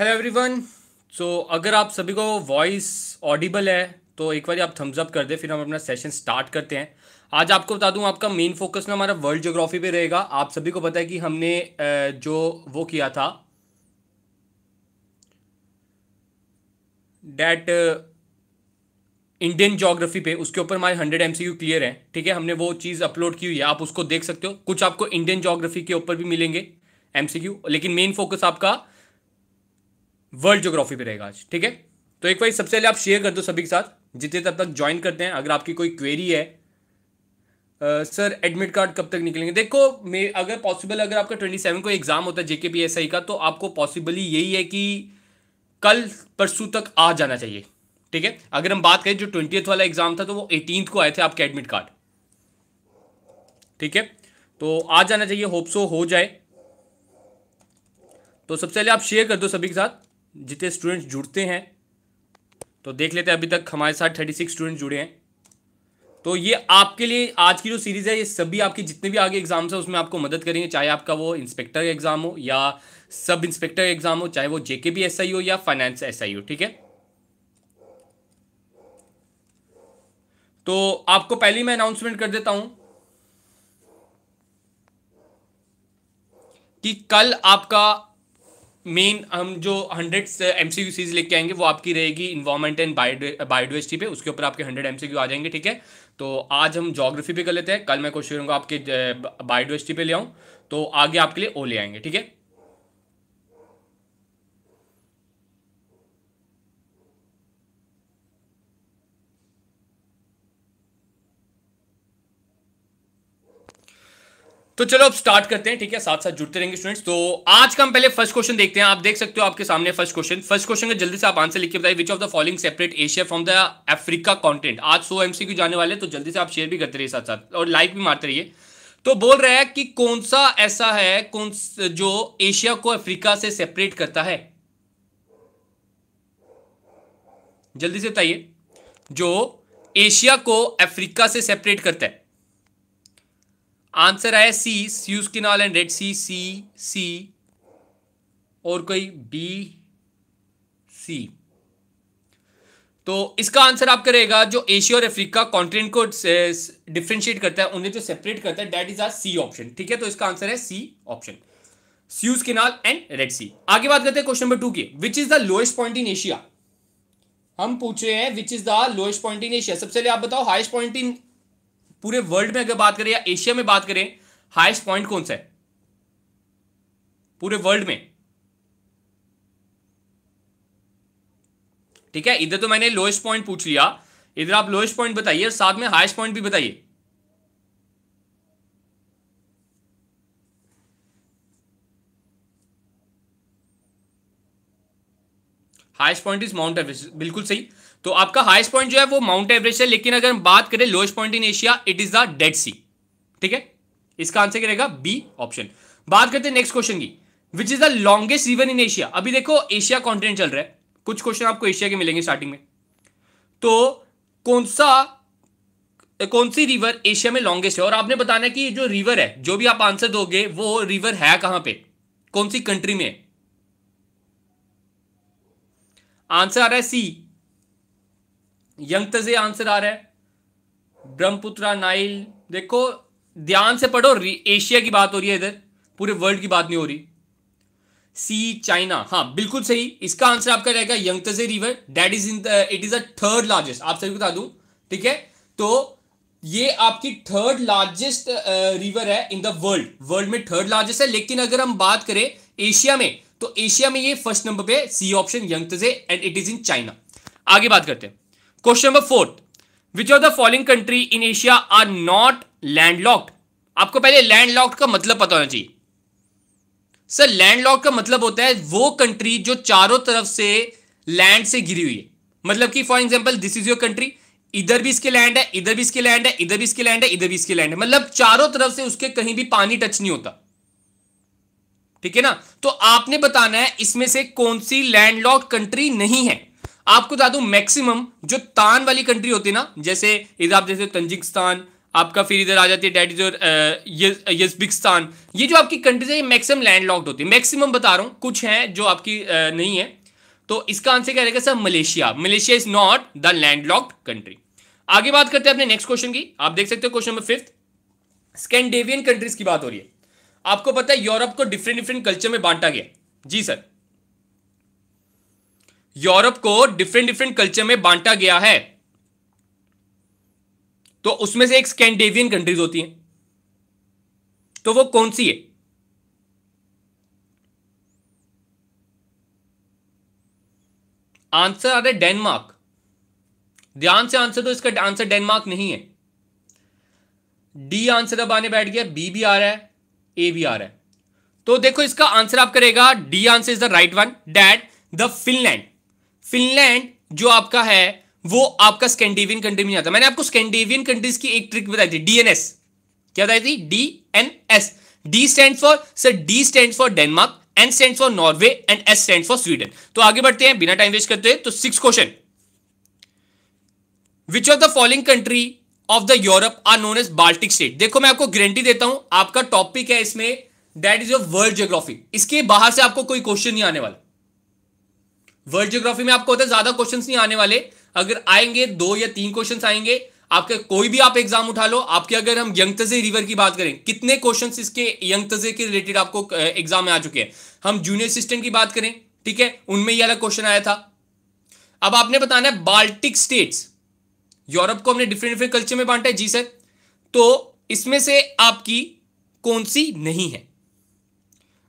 Hello everyone so अगर आप सभी को वॉइस ऑडिबल है तो एक बार आप थम्सअप कर दें फिर हम अपना सेशन स्टार्ट करते हैं आज आपको बता दूं आपका मेन फोकस ना हमारा वर्ल्ड ज्योग्राफी पे रहेगा आप सभी को पता है कि हमने जो वो किया था डैट इंडियन ज्योग्राफी पे उसके ऊपर हमारे हंड्रेड एम क्लियर है ठीक है हमने वो चीज़ अपलोड की हुई है आप उसको देख सकते हो कुछ आपको इंडियन ज्योग्राफी के ऊपर भी मिलेंगे एम लेकिन मेन फोकस आपका वर्ल्ड ज्योग्राफी पे रहेगा आज ठीक है तो एक बार सबसे पहले आप शेयर कर दो सभी के साथ जितने तब तक ज्वाइन करते हैं अगर आपकी कोई क्वेरी है सर एडमिट कार्ड कब तक निकलेंगे देखो मे अगर पॉसिबल अगर आपका ट्वेंटी सेवन को एग्ज़ाम होता है जेके पी एस आई का तो आपको पॉसिबली यही है कि कल परसों तक आ जाना चाहिए ठीक है अगर हम बात करें जो ट्वेंटी वाला एग्ज़ाम था तो वो एटीन को आए थे आपके एडमिट कार्ड ठीक है तो आ जाना चाहिए होप सो हो जाए तो सबसे पहले आप शेयर कर दो सभी के साथ जितने स्टूडेंट्स जुड़ते हैं तो देख लेते हैं अभी तक हमारे साथ थर्टी सिक्स स्टूडेंट्स जुड़े हैं तो ये आपके लिए आज की जो सीरीज़ है ये सभी आपके जितने भी आगे एग्जाम्स हैं उसमें आपको मदद करेंगे चाहे आपका वो इंस्पेक्टर का एग्ज़ाम हो या सब इंस्पेक्टर का एग्ज़ाम हो चाहे वो जेके बी एस आई हो या फाइनेंस एस आई हो ठीक है तो आपको पहले मैं अनाउंसमेंट कर देता हूं कि कल आपका मेन हम जो हंड्रेड एम सी यू सीज लेके आएंगे वो आपकी रहेगी इन्वायरमेंट एंड बायोडिवर्सिटी पे उसके ऊपर आपके हंड्रेड एम सी क्यू आ जाएंगे ठीक है तो आज हम जोग्राफी पे कर लेते हैं कल मैं क्वेश्चन करूँगा आपके बायोडिवर्सिटी uh, पे ले आऊँ तो आगे आपके लिए ओ ले आएंगे ठीक है तो चलो अब स्टार्ट करते हैं ठीक है साथ साथ जुड़ते रहेंगे स्टूडेंट्स तो आज का हम पहले फर्स्ट क्वेश्चन देखते हैं आप देख सकते हो आपके सामने फर्स्ट क्वेश्चन फर्स्ट क्वेश्चन का जल्दी से आप आंसर लिख के बताइए which of the following separate Asia from the Africa continent आज सो एमसीक्यू जाने वाले तो जल्दी से आप शेयर भी करते रहिए साथ साथ और लाइक भी मारते रहिए तो बोल रहा है कि कौन सा ऐसा है कौन जो एशिया को अफ्रीका से सेपरेट करता है जल्दी से बताइए जो एशिया को अफ्रीका से सेपरेट करता है आंसर है C Suez canal and Red Sea C C और कोई बी सी तो इसका आंसर आप करेगा जो एशिया और अफ्रीका कॉन्टिनेंट को डिफ्रेंशिएट करता है उन्हें जो सेपरेट करता है that is our C option ठीक है तो इसका आंसर है C option Suez canal and Red Sea आगे बात करते हैं क्वेश्चन नंबर टू की which is the lowest point in Asia हम पूछ रहे हैं which is the lowest point in Asia सबसे पहले आप बताओ हाइस्ट पॉइंट इन पूरे वर्ल्ड में अगर बात करें या एशिया में बात करें हाईएस्ट पॉइंट कौन सा है पूरे वर्ल्ड में ठीक है इधर तो मैंने लोएस्ट पॉइंट पूछ लिया इधर आप लोएस्ट पॉइंट बताइए और साथ में हाईएस्ट पॉइंट भी बताइए highest point is Mount Everest बिल्कुल सही तो आपका हाईएस्ट पॉइंट जो है वो माउंट एवरेस्ट है लेकिन अगर हम बात करें lowest point in Asia it is the Dead Sea ठीक है इसका आंसर क्या रहेगा बी ऑप्शन बात करते हैं नेक्स्ट क्वेश्चन की which is the longest river in Asia अभी देखो एशिया कॉन्टिनेंट चल रहा है कुछ क्वेश्चन आपको एशिया के मिलेंगे स्टार्टिंग में तो कौन सा कौन सी रिवर एशिया में लॉन्गेस्ट है और आपने बताना कि जो रिवर है जो भी आप आंसर दोगे वो रिवर है कहां पे कौन सी कंट्री में है आंसर आ रहा है सी यंगतजे आंसर आ रहा है ब्रह्मपुत्रा नाइल देखो ध्यान से पढ़ो एशिया की बात हो रही है इधर पूरे वर्ल्ड की बात नहीं हो रही सी चाइना हाँ बिल्कुल सही इसका आंसर आपका रहेगा Yangtze river that is in it is a third largest आप सभी बता दू ठीक है तो ये आपकी थर्ड लार्जेस्ट रिवर है इन द वर्ल्ड वर्ल्ड में थर्ड लार्जेस्ट है लेकिन अगर हम बात करें एशिया में तो एशिया में ये फर्स्ट नंबर पे C option Yangtze and it is in China आगे बात करते हैं question number fourth which of the following country in Asia are not landlocked आपको पहले लैंडलॉक्ड का मतलब पता होना चाहिए सर लैंडलॉक का मतलब होता है वो कंट्री जो चारों तरफ से लैंड से घिरी हुई है मतलब कि for example this is your country इधर भी इसके लैंड है इधर भी इसके लैंड है इधर भी इसके लैंड है इधर भी इसके लैंड है मतलब चारों तरफ से उसके कहीं भी पानी टच नहीं होता ठीक है ना तो आपने बताना है इसमें से कौन सी लैंडलॉक कंट्री नहीं है आपको बता दू मैक्सिमम जो तान वाली कंट्री होती है ना जैसे इधर आप जैसे तंजिकस्तान आपका फिर इधर आ जाती है डेट इज योर यजबिकस्तान ये जो आपकी कंट्रीज है मैक्सिमम लैंड लॉक्ड होती है मैक्सिमम बता रहा हूँ कुछ हैं जो आपकी uh, नहीं है तो इसका आंसर क्या रहेगा sir Malaysia Malaysia is not the landlocked country आगे बात करते हैं अपने नेक्स्ट क्वेश्चन की आप देख सकते हो question number fifth Scandinavian countries की बात हो रही है आपको पता है यूरोप को डिफरेंट डिफरेंट कल्चर में बांटा गया जी सर यूरोप को डिफरेंट डिफरेंट कल्चर में बांटा गया है तो उसमें से एक स्कैंडेवियन कंट्रीज होती हैं तो वो कौन सी है आंसर आ रहा है डेनमार्क ध्यान से आंसर तो इसका आंसर डेनमार्क नहीं है डी आंसर अब आने बैठ गया बी भी आ रहा है ए भी आ रहा है तो देखो इसका आंसर आप करेगा D answer is the right one that the Finland Finland जो आपका है वो आपका स्कैंडिवियन कंट्री में जाता मैंने आपको स्कैंडिवियन कंट्रीज की एक ट्रिक बताई थी डीएनएस क्या बताई थी D N S D stand for sir D stand for Denmark N stand for Norway and S stand for Sweden तो आगे बढ़ते हैं बिना टाइम वेस्ट करते हैं तो six question which of the following country of the Europe are known as Baltic state देखो मैं आपको गारंटी देता हूं आपका टॉपिक है इसमें that is your world geography इसके बाहर से आपको कोई क्वेश्चन नहीं आने वाला वर्ल्ड जियोग्राफी में आपको होता है ज्यादा क्वेश्चन नहीं आने वाले अगर आएंगे दो या तीन क्वेश्चन आएंगे आपके कोई भी आप एग्जाम उठा लो आपके अगर हम यंगतजे रिवर की बात करें कितने क्वेश्चंस इसके यंगतजे के रिलेटेड आपको एग्जाम में आ चुके हैं हम जूनियर असिस्टेंट की बात करें ठीक है उनमें ये अलग क्वेश्चन आया था अब आपने बताना है बाल्टिक स्टेट्स यूरोप को हमने डिफरेंट डिफरेंट कल्चर में बांटा है जी सर तो इसमें से आपकी कौन सी नहीं है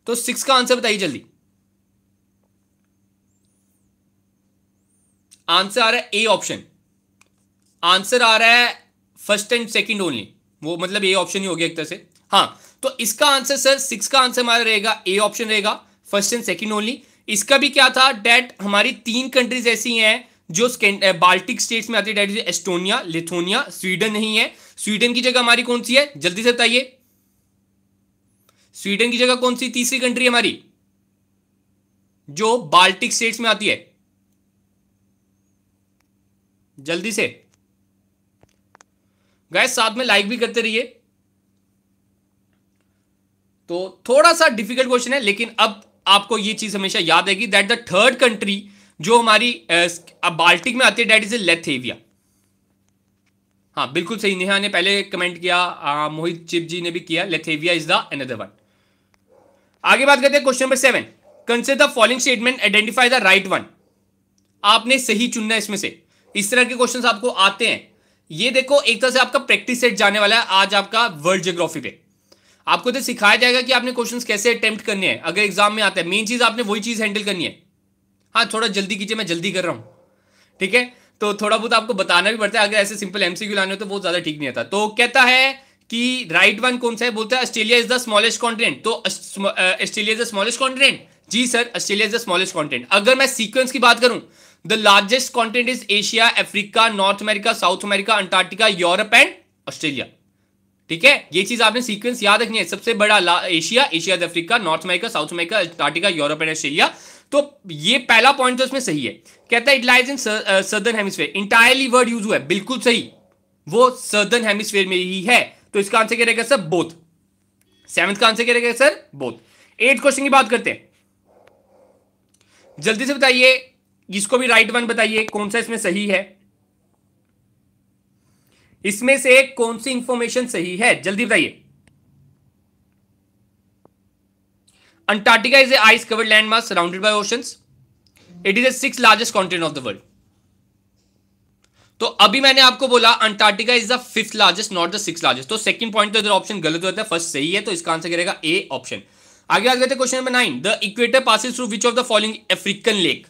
तो सिक्स का आंसर बताइए जल्दी आंसर आ रहा है ए ऑप्शन आंसर आ रहा है फर्स्ट एंड सेकंड ओनली वो मतलब ए ऑप्शन ही हो गया एक तरह से हाँ तो इसका आंसर सर सिक्स का आंसर हमारा रहेगा ए ऑप्शन रहेगा फर्स्ट एंड सेकंड ओनली इसका भी क्या था डेट हमारी तीन कंट्रीज ऐसी हैं जो बाल्टिक स्टेट्स में आती है डेट एस्टोनिया लिथोनिया स्वीडन नहीं है स्वीडन की जगह हमारी कौन सी है जल्दी से बताइए स्वीडन की जगह कौन सी तीसरी कंट्री हमारी जो बाल्टिक स्टेट्स में आती है जल्दी से गैस साथ में लाइक भी करते रहिए तो थोड़ा सा डिफिकल्ट क्वेश्चन है लेकिन अब आपको यह चीज हमेशा याद कि दैट द थर्ड कंट्री जो हमारी अब बाल्टिक में आती है डेट इज लेथेविया हाँ बिल्कुल सही नेहा ने पहले कमेंट किया मोहित चिप जी ने भी किया Latvia is the another one आगे बात करते हैं question number seven consider the following statement identify the right one आपने सही चुनना इसमें से इस तरह के क्वेश्चन आपको आते हैं ये देखो एक तरह से आपका प्रैक्टिस सेट जाने वाला है आज आपका वर्ल्ड जियोग्राफी पे आपको तो सिखाया जाएगा कि आपने क्वेश्चंस कैसे अटेम्प्ट करने हैं अगर एग्जाम में आता है मेन चीज आपने वही चीज हैंडल करनी है हाँ थोड़ा जल्दी कीजिए मैं जल्दी कर रहा हूं ठीक है तो थोड़ा बहुत आपको बताना भी पड़ता है अगर ऐसे सिंपल एमसीक्यू लाने हो तो बहुत ज्यादा ठीक नहीं आता तो कहता है कि राइट वन कौन सा है बोलता है Australia is the smallest continent तो Australia is the smallest continent जी sir Australia is the smallest continent अगर मैं सीक्वेंस की बात करूं the largest continent is Asia Africa North America South America Antarctica Europe and Australia ठीक है ये चीज आपने सीक्वेंस याद रखनी है सबसे बड़ा Asia Asia Africa North America South America Antarctica Europe and Australia तो ये पहला पॉइंट तो इसमें सही है कहता है it lies in southern hemisphere entirely word use हुआ है बिल्कुल सही वो सदर्न हेमिस्फेयर में ही है तो इसका आंसर क्या रहेगा सर बोथ सेवंथ का आंसर क्या रहेगा सर बोथ एट क्वेश्चन की बात करते हैं जल्दी से बताइए जिसको भी राइट वन बताइए कौन सा इसमें सही है इसमें से कौन सी इंफॉर्मेशन सही है जल्दी बताइए Antarctica is a ice covered landmass surrounded by oceans it is a six largest continent of the world तो अभी मैंने आपको बोला Antarctica is the fifth largest not the six largest तो सेकंड पॉइंट तो इधर ऑप्शन गलत होता है फर्स्ट सही है तो इसका आंसर करेगा ए ऑप्शन आगे आगे question number nine the equator passes through which of the following African lake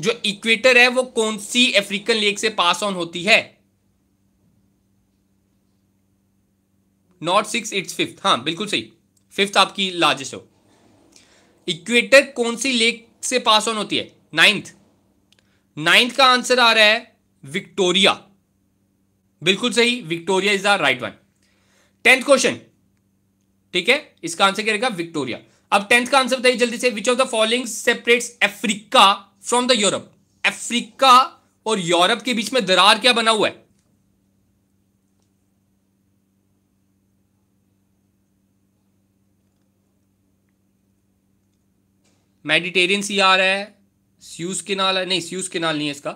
जो इक्वेटर है वो कौन सी अफ्रीकन लेक से पास ऑन होती है नॉट सिक्स इट्स फिफ्थ हाँ बिल्कुल सही फिफ्थ आपकी लार्जेस्ट हो इक्वेटर कौन सी लेक से पास ऑन होती है नाइन्थ नाइन्थ का आंसर आ रहा है विक्टोरिया बिल्कुल सही Victoria is the right one tenth question ठीक है इसका आंसर क्या रहेगा विक्टोरिया अब टेंथ का आंसर बताइए जल्दी से which of the following separates Africa from the Europe Africa और यूरोप के बीच में दरार क्या बना हुआ है मेडिटेरियन सी आ रहा है स्यूज किनाल है नहीं स्यूज किनाल नहीं है इसका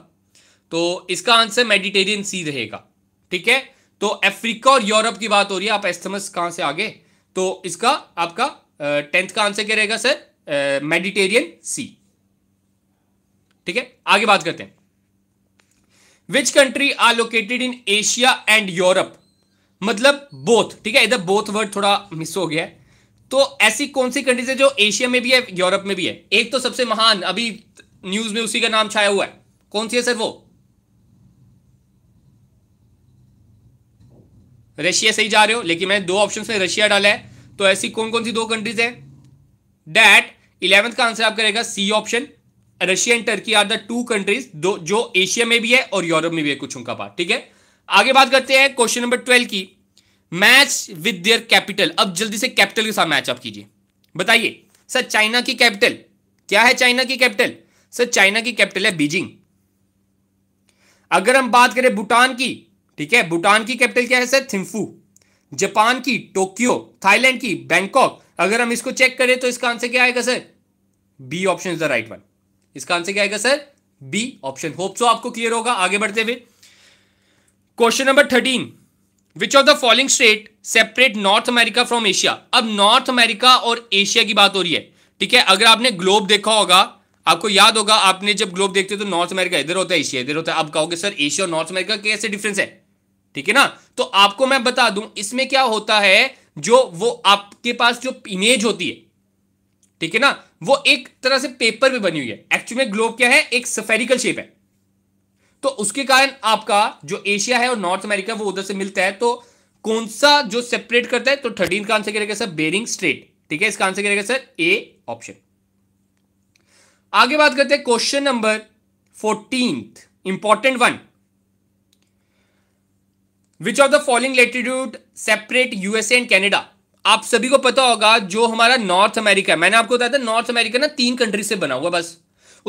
तो इसका आंसर मेडिटेरियन सी रहेगा ठीक है तो अफ्रीका और यूरोप की बात हो रही है आप एस्थमस कहां से आगे तो इसका आपका टेंथ का आंसर क्या रहेगा सर मेडिटेरियन सी ठीक है आगे बात करते हैं which country are located in Asia and Europe मतलब बोथ ठीक है इधर बोथ वर्ड थोड़ा मिस हो गया है तो ऐसी कौन सी कंट्रीज है जो एशिया में भी है यूरोप में भी है एक तो सबसे महान अभी न्यूज में उसी का नाम छाया हुआ है कौन सी है सर वो रशिया सही जा रहे हो लेकिन मैंने दो ऑप्शन में रशिया डाला है तो ऐसी कौन कौन सी दो कंट्रीज है डैट इलेवेंथ का आंसर आप करेगा C option Russia and Turkey are the two countries जो एशिया में भी है और यूरोप में भी है कुछ उनका पार्ट ठीक है आगे बात करते हैं क्वेश्चन नंबर ट्वेल्व की मैच विद देयर कैपिटल अब जल्दी से कैपिटल के साथ मैच आप कीजिए बताइए सर चाइना की कैपिटल क्या है चाइना की कैपिटल सर चाइना की कैपिटल है बीजिंग अगर हम बात करें भूटान की ठीक है भूटान की कैपिटल क्या है सर थिम्फू जापान की टोक्यो थाईलैंड की बैंकॉक अगर हम इसको चेक करें तो इसका आंसर क्या आएगा sir B option is the right one इसका आंसर क्या आएगा sir B option hope so आपको क्लियर होगा आगे बढ़ते हुए question number thirteen which of the following state separate North America from Asia अब नॉर्थ अमेरिका और एशिया की बात हो रही है ठीक है अगर आपने ग्लोब देखा होगा आपको याद होगा आपने जब ग्लोब देखते हो तो नॉर्थ अमेरिका इधर होता है एशिया इधर होता है अब कहोगे सर एशिया और नॉर्थ अमेरिका कैसे डिफरेंस है ठीक है ना तो आपको मैं बता दूं इसमें क्या होता है जो वो आपके पास जो इमेज होती है ठीक है ना वो एक तरह से पेपर पे बनी हुई है एक्चुअली में ग्लोब क्या है एक सफेरिकल शेप है तो उसके कारण आपका जो एशिया है और नॉर्थ अमेरिका वो उधर से मिलता है तो कौन सा जो सेपरेट करता है तो थर्टीन का आंसर करेगा सर बेरिंग स्ट्रेट ठीक है इसका आंसर करेगा सर ए ऑप्शन आगे बात करते हैं question number fourteen important one which of the following latitude separate USA and Canada आप सभी को पता होगा जो हमारा नॉर्थ अमेरिका है मैंने आपको बताया था नॉर्थ अमेरिका ना तीन कंट्री से बना हुआ बस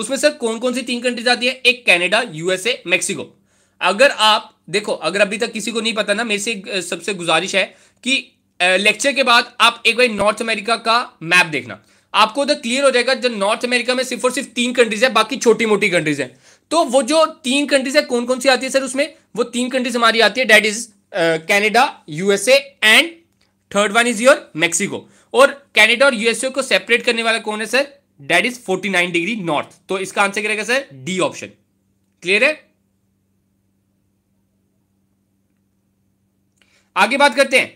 उसमें सर कौन कौन सी तीन कंट्रीज आती है एक कैनेडा यूएसए मेक्सिको अगर आप देखो अगर अभी तक किसी को नहीं पता ना मेरे से सबसे गुजारिश है कि लेक्चर के बाद आप एक बार नॉर्थ अमेरिका का मैप देखना आपको उधर क्लियर हो जाएगा जो नॉर्थ अमेरिका में सिर्फ और सिर्फ तीन कंट्रीज है बाकी छोटी मोटी कंट्रीज है तो वो जो तीन कंट्रीज है कौन कौन सी आती है सर उसमें वो तीन कंट्रीज हमारी आती है that is Canada USA and third one is your Mexico और कैनेडा और यूएसए को सेपरेट करने वाला कौन है sir that is 49 degree north तो इसका आंसर क्या रहेगा सर डी ऑप्शन क्लियर है आगे बात करते हैं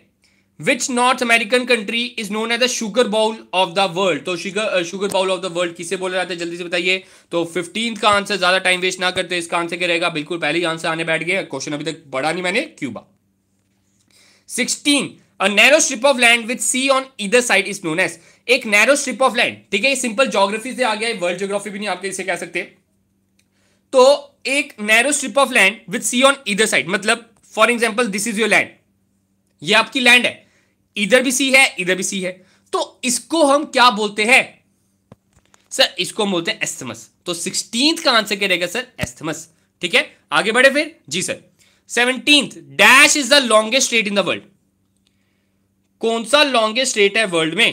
which North American country is known as the sugar bowl of the world तो sugar sugar bowl of the world किसे बोला जाता है जल्दी से बताइए तो फिफ्टींथ का आंसर ज्यादा टाइम वेस्ट ना करते इसका आंसर क्या रहेगा बिल्कुल पहले ही आंसर आने बैठ गया क्वेश्चन अभी तक पढ़ा नहीं मैंने Cuba sixteen a narrow strip of land with sea on इधर साइड इज नोन एज एक नैरो स्ट्रिप ऑफ लैंड ठीक है सिंपल जोग्राफी से आ गया है वर्ल्ड जोग्राफी भी नहीं आप इसे कह सकते तो एक narrow strip of land with sea on इधर साइड मतलब for example this is your land ये आपकी लैंड है इधर भी सी है इधर भी सी है तो इसको हम क्या बोलते हैं सर इसको हम बोलते हैं एस्थमस तो सिक्सटींथ का आंसर क्या रहेगा सर एस्थमस ठीक है आगे बढ़े फिर जी sir seventeenth dash is the longest strait in the world कौन सा लॉन्गेस्ट स्ट्रेट है वर्ल्ड में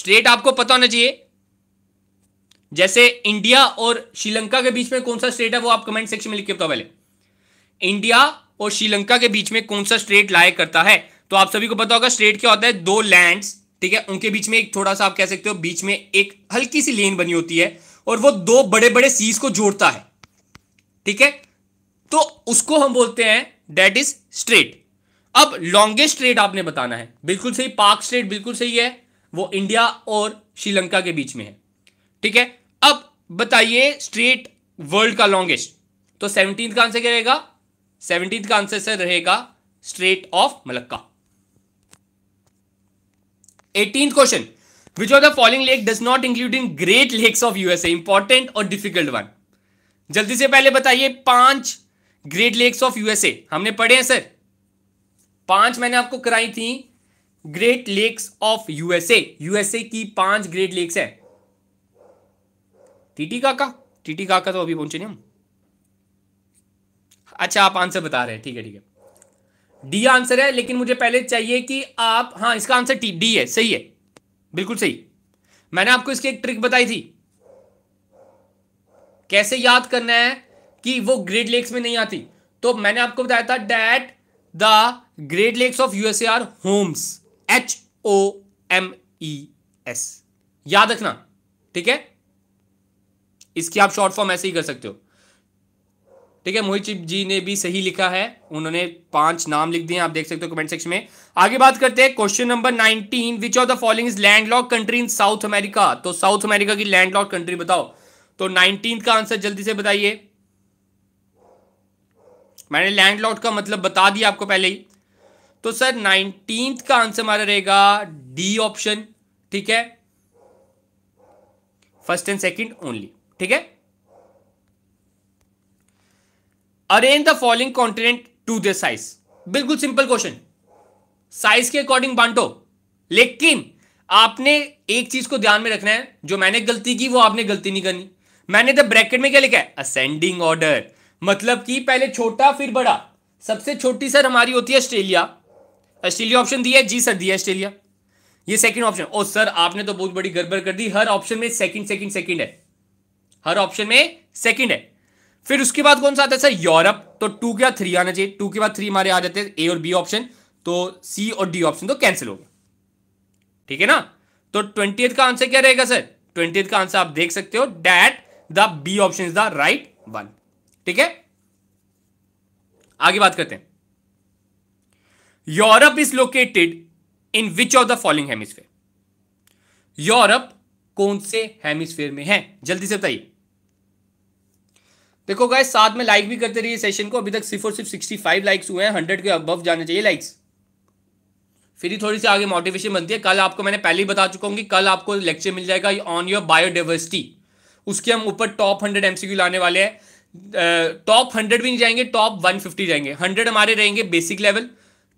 स्ट्रेट आपको पता होना चाहिए जैसे इंडिया और श्रीलंका के बीच में कौन सा स्ट्रेट है वो आप कमेंट सेक्शन में लिख के बताओ पहले इंडिया और श्रीलंका के बीच में कौन सा स्ट्रेट लाया करता है तो आप सभी को पता होगा स्ट्रेट क्या होता है दो लैंड्स ठीक है उनके बीच में एक थोड़ा सा आप कह सकते हो बीच में एक हल्की सी लेन बनी होती है और वो दो बड़े बड़े सीज को जोड़ता है ठीक है तो उसको हम बोलते हैं डेट इज स्ट्रेट अब लॉन्गेस्ट स्ट्रेट आपने बताना है बिल्कुल सही पाक स्ट्रेट बिल्कुल सही है वो इंडिया और श्रीलंका के बीच में है ठीक है अब बताइए स्ट्रेट वर्ल्ड का लॉन्गेस्ट तो सेवनटीन का आंसर क्या रहेगा सेवनटीन का आंसर सर रहेगा Strait of Malacca eighteen question which of the following lake does not include in Great Lakes of USA important और डिफिकल्ट वन जल्दी से पहले बताइए पांच ग्रेट लेक्स ऑफ यूएसए हमने पढ़े हैं सर पांच मैंने आपको कराई थी Great Lakes of USA USA की पांच ग्रेट लेक्स है टीटी काका टीटी काका तो अभी पहुंचे नहीं हम अच्छा आप आंसर बता रहे हैं ठीक है ठीक है डी आंसर है लेकिन मुझे पहले चाहिए कि आप हाँ इसका आंसर टी डी है सही है बिल्कुल सही मैंने आपको इसकी एक ट्रिक बताई थी कैसे याद करना है कि वो ग्रेट लेक्स में नहीं आती तो मैंने आपको बताया था that the Great Lakes of USA are homes H O M E S याद रखना ठीक है इसकी आप शॉर्ट फॉर्म ऐसे ही कर सकते हो ठीक है मोहित जी ने भी सही लिखा है उन्होंने पांच नाम लिख दिए आप देख सकते हो कमेंट सेक्शन में आगे बात करते हैं question number nineteen which of the following is land lock country in South America तो साउथ अमेरिका की लैंड लॉक कंट्री बताओ तो नाइनटीन का आंसर जल्दी से बताइए मैंने लैंड का मतलब बता दिया आपको पहले ही तो सर नाइनटीन का आंसर हमारा रहेगा डी ऑप्शन ठीक है फर्स्ट एंड सेकंड ओनली ठीक है arrange the following continent to the size बिल्कुल सिंपल क्वेश्चन साइज के अकॉर्डिंग बांटो लेकिन आपने एक चीज को ध्यान में रखना है जो मैंने गलती की वो आपने गलती नहीं करनी मैंने तो ब्रैकेट में क्या लिखा है असेंडिंग ऑर्डर मतलब कि पहले छोटा फिर बड़ा सबसे छोटी सर हमारी होती है ऑस्ट्रेलिया ऑस्ट्रेलिया ऑप्शन दिया है जी सर दिया ऑस्ट्रेलिया ये सेकंड ऑप्शन ओ सर आपने तो बहुत बड़ी गड़बड़ कर दी हर ऑप्शन में सेकंड सेकंड सेकंड है हर ऑप्शन में सेकंड है फिर उसके बाद कौन सा आता है सर यूरोप तो टू के बाद थ्री आना चाहिए टू के बाद थ्री हमारे आ जाते हैं ए और बी ऑप्शन तो सी और डी ऑप्शन तो कैंसिल होगा ठीक है ना तो ट्वेंटी का आंसर क्या रहेगा सर ट्वेंटी का आंसर आप देख सकते हो that the B option is the right one ठीक है आगे बात करते हैं Europe is located in which of the following hemisphere Europe कौन से हेमिस्फेयर में है जल्दी से बताइए देखो गाय साथ में लाइक भी करते रहिए सेशन को अभी तक सिर्फ और सिर्फ सिक्सटी फाइव लाइक्स हुए हैं हंड्रेड के अबव जाने चाहिए लाइक्स फिर ही थोड़ी सी आगे मोटिवेशन बनती है कल आपको मैंने पहले ही बता चुका हूँ कि कल आपको लेक्चर मिल जाएगा ऑन योर बायोडाइवर्सिटी उसके हम ऊपर टॉप हंड्रेड एमसीक्यू लाने वाले हैं टॉप हंड्रेड भी नहीं जाएंगे टॉप वन फिफ्टी जाएंगे हंड्रेड हमारे रहेंगे बेसिक लेवल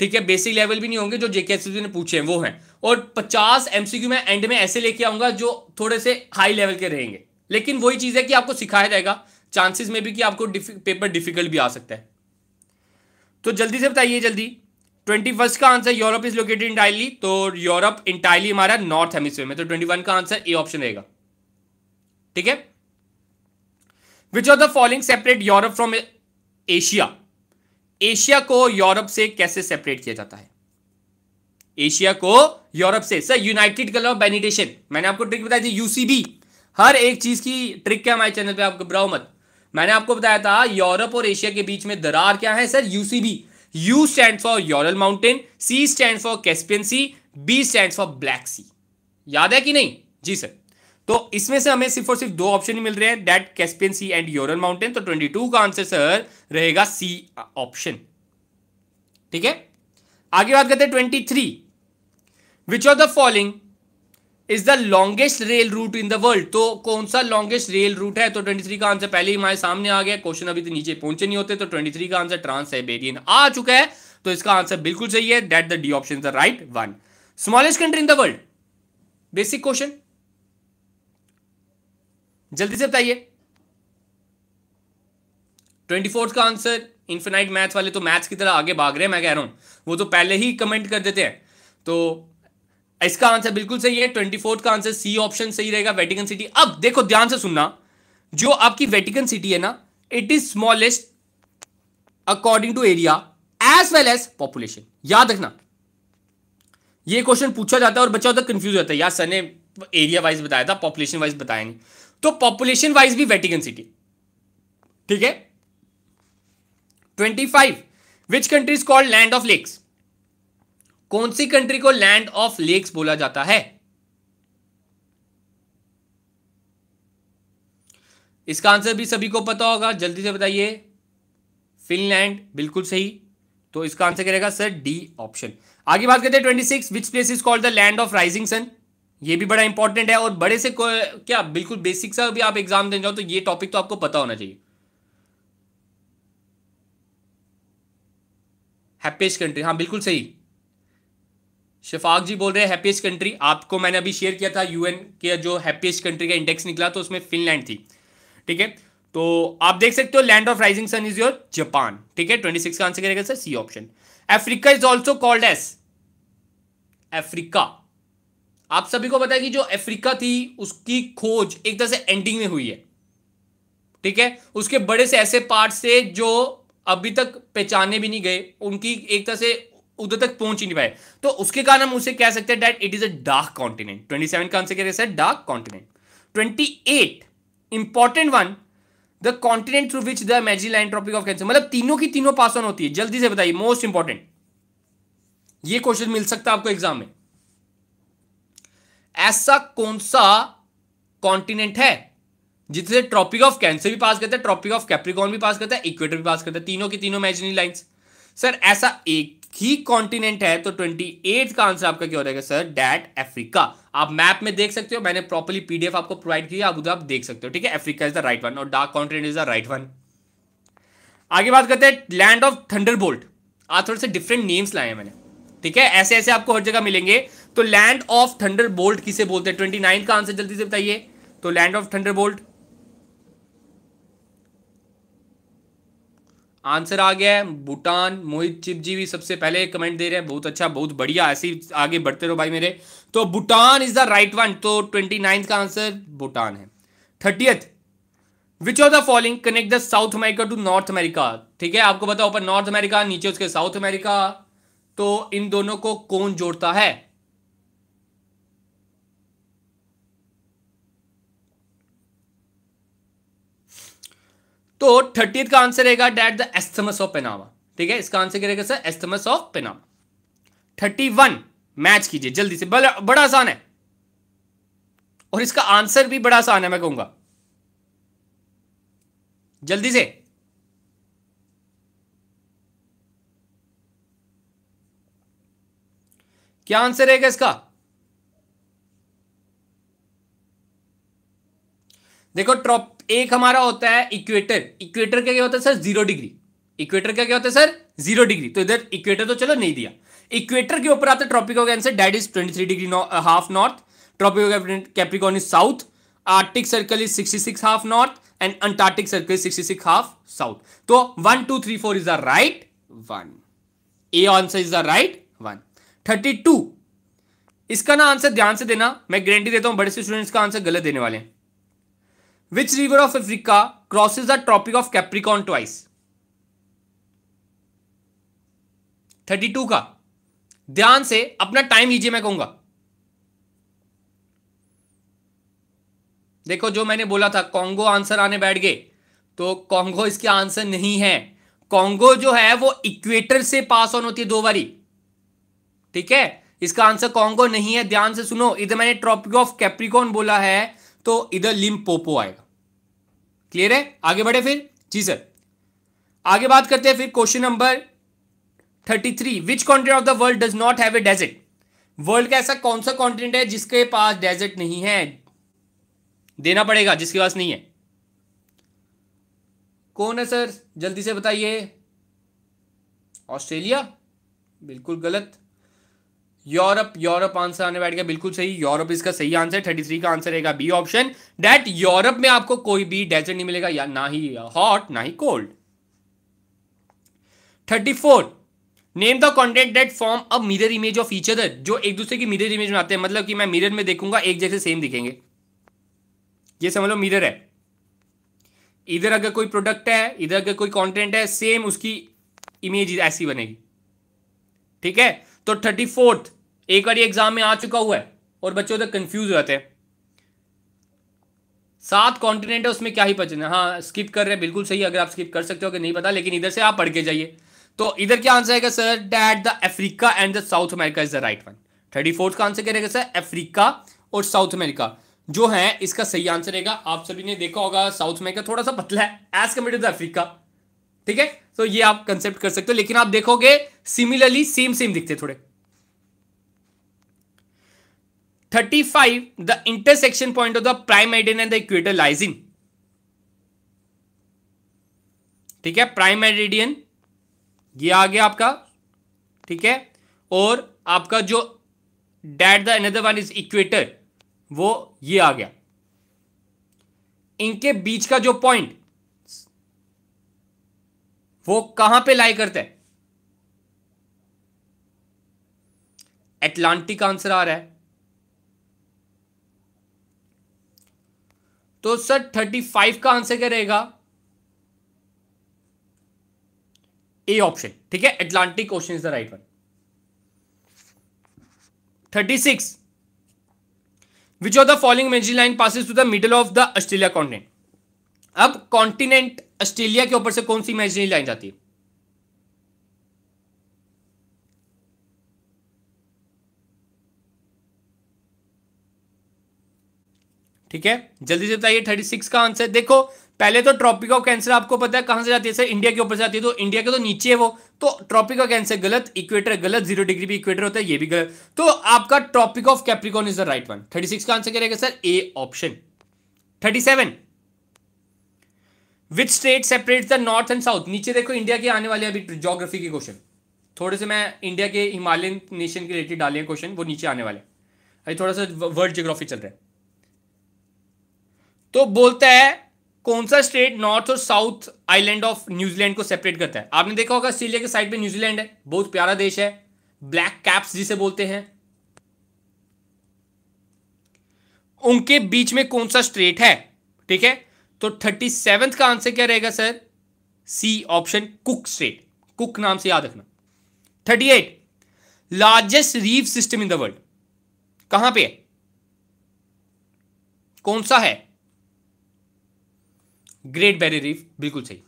ठीक है बेसिक लेवल भी नहीं होंगे जो जेके ने पूछे हैं वो हैं और पचास एमसीक्यू में एंड में ऐसे लेके आऊंगा जो थोड़े से हाई लेवल के रहेंगे लेकिन वही चीज़ है कि आपको सिखाया जाएगा चांसेस में भी कि आपको पेपर डिफिकल्ट भी आ सकता है तो जल्दी से बताइए जल्दी ट्वेंटी फर्स्ट का answer Europe is located entirely तो यूरोप इंटायरली हमारा नॉर्थ हेमिस्फेयर में तो ट्वेंटी वन का आंसर ए ऑप्शन रहेगा ठीक है which are the following separate Europe from Asia Asia को यूरोप से कैसे सेपरेट किया जाता है एशिया को यूरोप से sir United Colour of Benetton मैंने आपको ट्रिक बताई थी यूसीबी हर एक चीज की ट्रिक क्या हमारे चैनल पे आप घबराओ मत मैंने आपको बताया था यूरोप और एशिया के बीच में दरार क्या है sir UCB U stand for Ural mountain C stand for Caspian sea B stand for black sea याद है कि नहीं जी सर तो इसमें से हमें सिर्फ और सिर्फ दो ऑप्शन ही मिल रहे हैं that Caspian sea and Ural mountain तो 22 का आंसर सर रहेगा सी ऑप्शन uh, ठीक है आगे बात करते हैं twenty three which of the following is the longest rail route in the world तो कौन सा लॉन्गेस्ट रेल रूट है तो 23 का आंसर पहले ही हमारे सामने आ गया क्वेश्चन अभी तो नीचे पहुंचे नहीं होते तो 23 का आंसर ट्रांस साइबेरियन आ चुका है तो इसका आंसर बिल्कुल सही है that the D option the right one smallest country in the world basic question जल्दी से बताइए ट्वेंटी फोर्थ का आंसर इन्फेनाइट मैथ वाले तो मैथ्स की तरह आगे भाग रहे हैं मैं कह रहा हूं वो तो पहले ही कमेंट कर देते हैं तो इसका आंसर बिल्कुल सही है ट्वेंटी फोर्थ का आंसर सी ऑप्शन सही रहेगा वेटिकन सिटी अब देखो ध्यान से सुनना जो आपकी वेटिकन सिटी है ना it is smallest according to area as well as population याद रखना ये क्वेश्चन पूछा जाता है और बच्चा उधर कंफ्यूज होता है यार सर ने एरिया वाइज बताया था पॉपुलेशन वाइज बताया नहीं तो पॉपुलेशन वाइज भी वेटिकन सिटी ठीक है twenty five which countries called land of lakes कौन सी कंट्री को लैंड ऑफ लेक्स बोला जाता है इसका आंसर भी सभी को पता होगा जल्दी से बताइए फिनलैंड बिल्कुल सही तो इसका आंसर करेगा सर डी ऑप्शन आगे बात करते हैं twenty six which place is called the land of rising sun ये भी बड़ा इंपॉर्टेंट है और बड़े से क्या बिल्कुल बेसिक सा भी आप एग्जाम देने जाओ तो ये टॉपिक तो आपको पता होना चाहिए हैप्पीस्ट कंट्री हाँ बिल्कुल सही शफाक जी बोल रहे हैं हैप्पीस्ट कंट्री आपको मैंने अभी शेयर किया था यूएन के जो हैप्पीस्ट कंट्री का इंडेक्स निकला तो उसमें फिनलैंड थी ठीक है तो आप देख सकते हो land of rising sun is your Japan ठीक है ट्वेंटी सिक्स का आंसर करेगा sir C option Africa is also called as Africa आप सभी को बताया कि जो अफ्रीका थी उसकी खोज एक तरह से एंडिंग में हुई है ठीक है उसके बड़े से ऐसे पार्ट से जो अभी तक पहचाने भी नहीं गए उनकी एक तरह से उधर तक पहुंच ही नहीं पाए तो उसके कारण हम उसे कह सकते हैं that it is a dark continent twenty seven का आंसर क्या dark continent twenty eight important one the continent through which the major line Tropic of Cancer मतलब तीनों की तीनों पास ऑन होती है जल्दी से बताइए मोस्ट इंपॉर्टेंट ये क्वेश्चन मिल सकता है आपको एग्जाम में ऐसा कौन सा कॉन्टिनेंट है जिसे ट्रॉपिक ऑफ कैंसर भी पास करता है ट्रॉपिक ऑफ कैप्रिकॉन भी पास करता है इक्वेटर भी पास करता है तीनों की तीनों मैजनी लाइन सर ऐसा एक ही कॉन्टिनेंट है तो ट्वेंटी एट का आंसर आपका क्या हो जाएगा सर डैट अफ्रीका आप मैप में देख सकते हो मैंने प्रॉपरली पीडीएफ आपको प्रोवाइड किया आप उधर आप देख सकते हो ठीक है Africa is the right one और dark continent is the right one आगे बात करते हैं लैंड ऑफ थंडर आज थोड़े से डिफरेंट नेम्स लाए हैं मैंने ठीक है ऐसे ऐसे आपको हर जगह मिलेंगे तो लैंड ऑफ थंडर बोल्ट किसे बोलते हैं ट्वेंटी नाइन का आंसर जल्दी से बताइए तो land of thunderbolt answer आ गया है भूटान मोहित चिप जी भी सबसे पहले कमेंट दे रहे हैं बहुत अच्छा बहुत बढ़िया ऐसे आगे बढ़ते रहो भाई मेरे तो Bhutan is the right one तो ट्वेंटी नाइन का आंसर भूटान है thirtieth which of the following connect the South America to North America ठीक है आपको बताओ ऊपर नॉर्थ अमेरिका नीचे उसके साउथ अमेरिका तो इन दोनों को कौन जोड़ता है तो थर्टी का आंसर रहेगा that the isthmus of Panama ठीक है इसका आंसर क्या रहेगा sir isthmus of Panama thirty one match कीजिए जल्दी से बड़ा बड़ा आसान है और इसका आंसर भी बड़ा आसान है मैं कहूंगा जल्दी से क्या आंसर रहेगा इसका देखो ट्रॉप एक हमारा होता है इक्वेटर इक्वेटर क्या क्या होता है सर जीरो डिग्री इक्वेटर क्या क्या होता है सर जीरो डिग्री तो इधर इक्वेटर तो चलो नहीं दिया इक्वेटर के ऊपर आता है Tropic of answer that is twenty three degree half north Tropic of Capricorn is south Arctic Circle is sixty six half north and Antarctic Circle is sixty six half south तो one two three four is the right one A answer is the right one thirty two इसका ना answer ध्यान से देना मैं guarantee देता हूं बड़े से स्टूडेंट्स का आंसर गलत देने वाले हैं which river of Africa crosses the Tropic of Capricorn twice thirty two का ध्यान से अपना टाइम लीजिए मैं कहूंगा देखो जो मैंने बोला था कॉन्गो आंसर आने बैठ गए तो कॉन्गो इसके आंसर नहीं है कॉन्गो जो है वो इक्वेटर से पास ऑन होती है दो बारी ठीक है इसका आंसर कॉन्गो नहीं है ध्यान से सुनो इधर मैंने ट्रॉपिक ऑफ कैप्रिकॉन बोला है तो इधर लिम्पोपो आएगा क्लियर है आगे बढ़े फिर जी सर आगे बात करते हैं फिर question number thirty three which continent of the world does not have a desert world का ऐसा कौन सा कॉन्टिनेंट है जिसके पास डेजर्ट नहीं है देना पड़ेगा जिसके पास नहीं है कौन है सर जल्दी से बताइए ऑस्ट्रेलिया बिल्कुल गलत यूरोप यूरोप आंसर आने बैठ गया बिल्कुल सही यूरोप इसका सही आंसर थर्टी थ्री का आंसर रहेगा बी ऑप्शन डेट यूरोप में आपको कोई भी डेजर्ट नहीं मिलेगा या ना ही हॉट ना ही cold thirty four name the continent that form a mirror image of feature जो एक दूसरे की मिरर इमेज में आते हैं मतलब कि मैं मिरर में देखूंगा एक जैसे सेम दिखेंगे ये समझ लो मिरर है इधर अगर कोई प्रोडक्ट है इधर अगर कोई कॉन्टेंट है सेम उसकी इमेज ऐसी बनेगी ठीक है तो थर्टी फोर्थ एक बार एग्जाम में आ चुका हुआ है और बच्चों तो कंफ्यूज होते हैं सात कॉन्टिनेंट है उसमें क्या ही पचना हाँ स्किप कर रहे हैं बिल्कुल सही अगर आप स्किप कर सकते हो कि नहीं पता लेकिन इधर से आप पढ़ के जाइए तो इधर क्या आंसर आएगा sir that the Africa and the South America is the right one thirty fourth का आंसर क्या रहेगा सर अफ्रीका और साउथ अमेरिका जो है इसका सही आंसर रहेगा आप सभी ने देखा होगा साउथ अमेरिका थोड़ा सा पतला है as compare to the Africa ठीक है तो ये आप कंसेप्ट कर सकते हो लेकिन आप देखोगे सिमिलरली सेम सेम दिखते थोड़े 35 the intersection point of the prime meridian and the equator lies in ठीक है प्राइम मेरिडियन ये आ गया आपका ठीक है और आपका जो that the another one is equator वो ये आ गया इनके बीच का जो पॉइंट वो कहां पे लाई करता है एटलांटिक आंसर आ रहा है तो सर थर्टी फाइव का आंसर क्या रहेगा ए ऑप्शन ठीक है Atlantic ocean is the right one thirty six which of the following major line passes to the middle of the Australia continent अब कॉन्टिनेंट ऑस्ट्रेलिया के ऊपर से कौन सी इमेजरी लाइन जाती है ठीक है जल्दी से बताइए थर्टी सिक्स का आंसर देखो पहले तो ट्रॉपिक ऑफ कैंसर आपको पता है कहां से जाती है सर इंडिया के ऊपर से जाती है तो इंडिया के तो नीचे है वो तो ट्रॉपिक ऑफ कैंसर गलत इक्वेटर गलत जीरो डिग्री भी इक्वेटर होता है ये भी गलत तो आपका tropic of Capricorn is the right one thirty six का आंसर क्या रहेगा sir A option thirty seven which strait separate the north and south नीचे देखो इंडिया के आने वाले अभी जोग्राफी के क्वेश्चन थोड़े से मैं इंडिया के हिमालयन नेशन के रिलेटेड डाले क्वेश्चन वो नीचे आने वाले अभी थोड़ा सा वर्ल्ड जोग्राफी चल रहा है तो बोलता है कौन सा स्टेट नॉर्थ और साउथ आइलैंड ऑफ न्यूजीलैंड को सेपरेट करता है आपने देखा होगा ऑस्ट्रेलिया के साइड पे न्यूजीलैंड है बहुत प्यारा देश है ब्लैक कैप्स जिसे बोलते हैं उनके बीच में कौन सा स्टेट है ठीक है तो थर्टी सेवेंथ का आंसर क्या रहेगा sir C option Cook strait Cook नाम से याद रखना thirty eight largest reef system in the world कहां पे है कौन सा है ग्रेट बैरियर रीफ बिल्कुल सही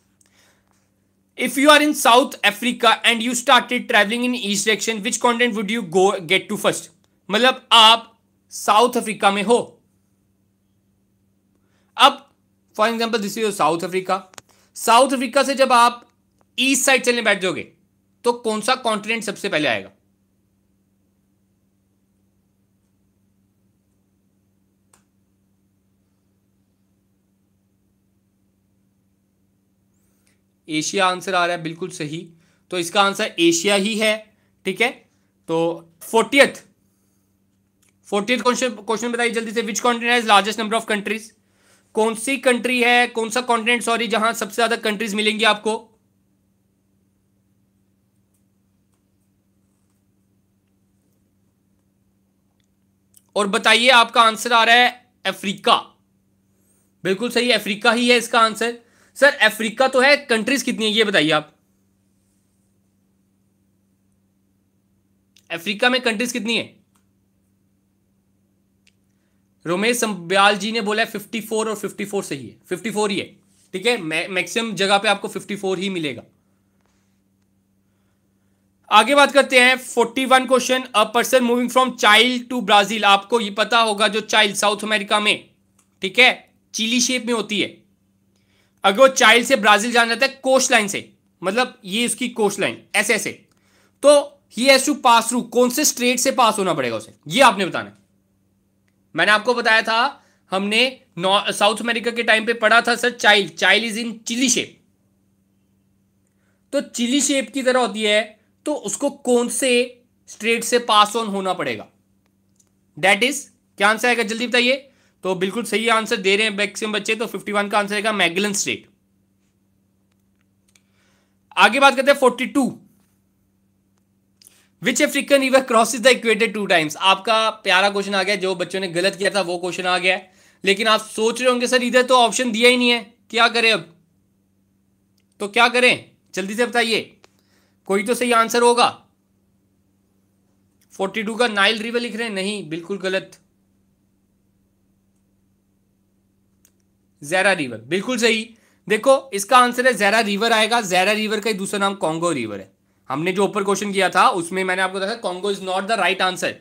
if you are in South Africa and you started travelling in east direction which continent would you go get to first मतलब आप साउथ अफ्रीका में हो अब for example this is South Africa South Africa से जब आप east side चलने बैठ जाओगे तो कौन सा कॉन्टिनेंट सबसे पहले आएगा एशिया आंसर आ रहा है बिल्कुल सही तो इसका आंसर एशिया ही है ठीक है तो फोर्टियथ फोर्टियथ क्वेश्चन क्वेश्चन बताइए जल्दी से which continent largest number of countries कौन सी कंट्री है कौन सा कॉन्टिनेंट सॉरी जहां सबसे ज्यादा कंट्रीज मिलेंगी आपको और बताइए आपका आंसर आ रहा है अफ्रीका बिल्कुल सही अफ्रीका ही है इसका आंसर सर अफ्रीका तो है कंट्रीज कितनी है ये बताइए आप अफ्रीका में कंट्रीज कितनी है रोमेश संब्याल जी ने बोला है 54 और 54 सही है 54 ही है ठीक है मैक्सिमम जगह पे आपको 54 ही मिलेगा आगे बात करते हैं 41 question a person moving from Chile to Brazil आपको ये पता होगा जो चाइल्ड साउथ अमेरिका में ठीक है चिली शेप में होती है अगर वो चाइल्ड से ब्राजील जाना चाहता है कोस्ट लाइन से मतलब ये इसकी कोस्ट लाइन ऐसे ऐसे तो ही हैज टू पास थ्रू कौन से स्ट्रेट से पास होना पड़ेगा उसे ये आपने बताना मैंने आपको बताया था हमने साउथ अमेरिका के टाइम पे पढ़ा था sir Chile Chile is in chilli shape तो चिली शेप की तरह होती है तो उसको कौन से स्ट्रेट से पास ऑन होना पड़ेगा दैट इज क्या आंसर आएगा जल्दी बताइए तो बिल्कुल सही आंसर दे रहे हैं मैक्सिमम बच्चे तो 51 का आंसर रहेगा मैगलन स्टेट आगे बात करते हैं 42 which African river is the equated two times आपका प्यारा क्वेश्चन आ गया जो बच्चों ने गलत किया था वो क्वेश्चन आ गया लेकिन आप सोच रहे होंगे सर इधर तो ऑप्शन दिया ही नहीं है क्या करें अब तो क्या करें जल्दी से बताइए कोई तो सही आंसर होगा 42 का नाइल रिवर लिख रहे हैं नहीं बिल्कुल गलत जैरा रिवर बिल्कुल सही देखो इसका आंसर है जैरा रिवर आएगा जैरा रिवर का ही दूसरा नाम कॉन्गो रिवर है हमने जो ऊपर क्वेश्चन किया था उसमें मैंने आपको बताया Congo is not the right answer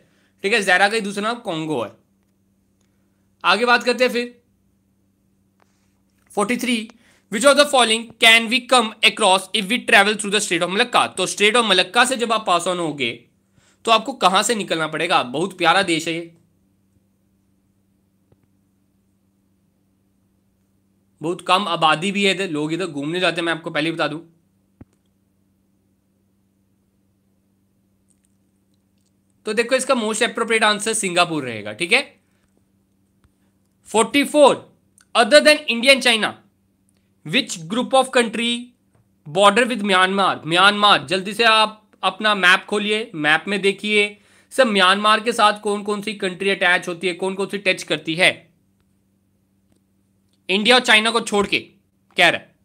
ठीक है जैरा का ही दूसरा नाम कॉन्गो है आगे बात करते हैं फिर forty three which of the following can we come across if we travel through the state of Malacca तो स्टेट ऑफ मलक्का से जब आप पास ऑन होगे तो आपको कहां से निकलना पड़ेगा बहुत प्यारा देश है बहुत कम आबादी भी है इधर लोग इधर घूमने जाते हैं मैं आपको पहले बता दूं तो देखो इसका मोस्ट अप्रोप्रिएट आंसर सिंगापुर रहेगा ठीक है 44 other than India and China which group of country border with Myanmar Myanmar जल्दी से आप अपना मैप खोलिए मैप में देखिए सर म्यांमार के साथ कौन कौन सी कंट्री अटैच होती है कौन कौन सी टच करती है इंडिया और चाइना को छोड़ के कह रहा है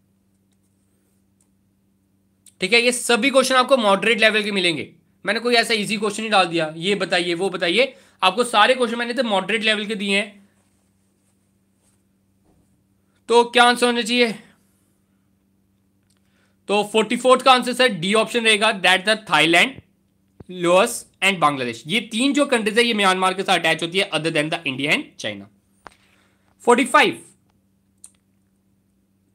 ठीक है ये सभी क्वेश्चन आपको मॉडरेट लेवल के मिलेंगे मैंने कोई ऐसा इजी क्वेश्चन ही डाल दिया ये बताइए वो बताइए आपको सारे क्वेश्चन मैंने तो मॉडरेट लेवल के दिए हैं तो क्या आंसर होना चाहिए तो फोर्टी फोर्थ का आंसर सर डी ऑप्शन रहेगा that the Thailand Laos and Bangladesh ये तीन जो कंट्रीज है ये म्यांमार के साथ अटैच होती है other than the India and China forty five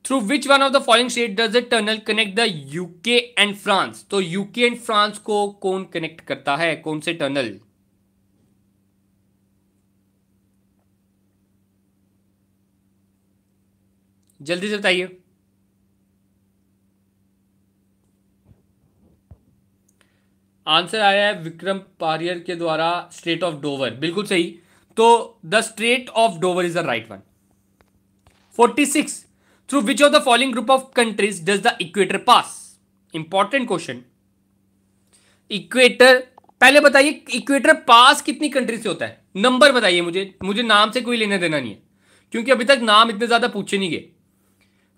through which one of the following state does the tunnel connect the UK and France तो यूके एंड फ्रांस को कौन कनेक्ट करता है कौन से टनल जल्दी से बताइए आंसर आया है विक्रम पारियर के द्वारा स्ट्रेट ऑफ डोवर बिल्कुल सही तो the strait of Dover is the right one forty six Through which of the following group of countries does the equator pass? Important question. Equator पहले बताइए इक्वेटर पास कितनी कंट्री से होता है नंबर बताइए मुझे मुझे नाम से कोई लेना देना नहीं है क्योंकि अभी तक नाम इतने ज्यादा पूछे नहीं गए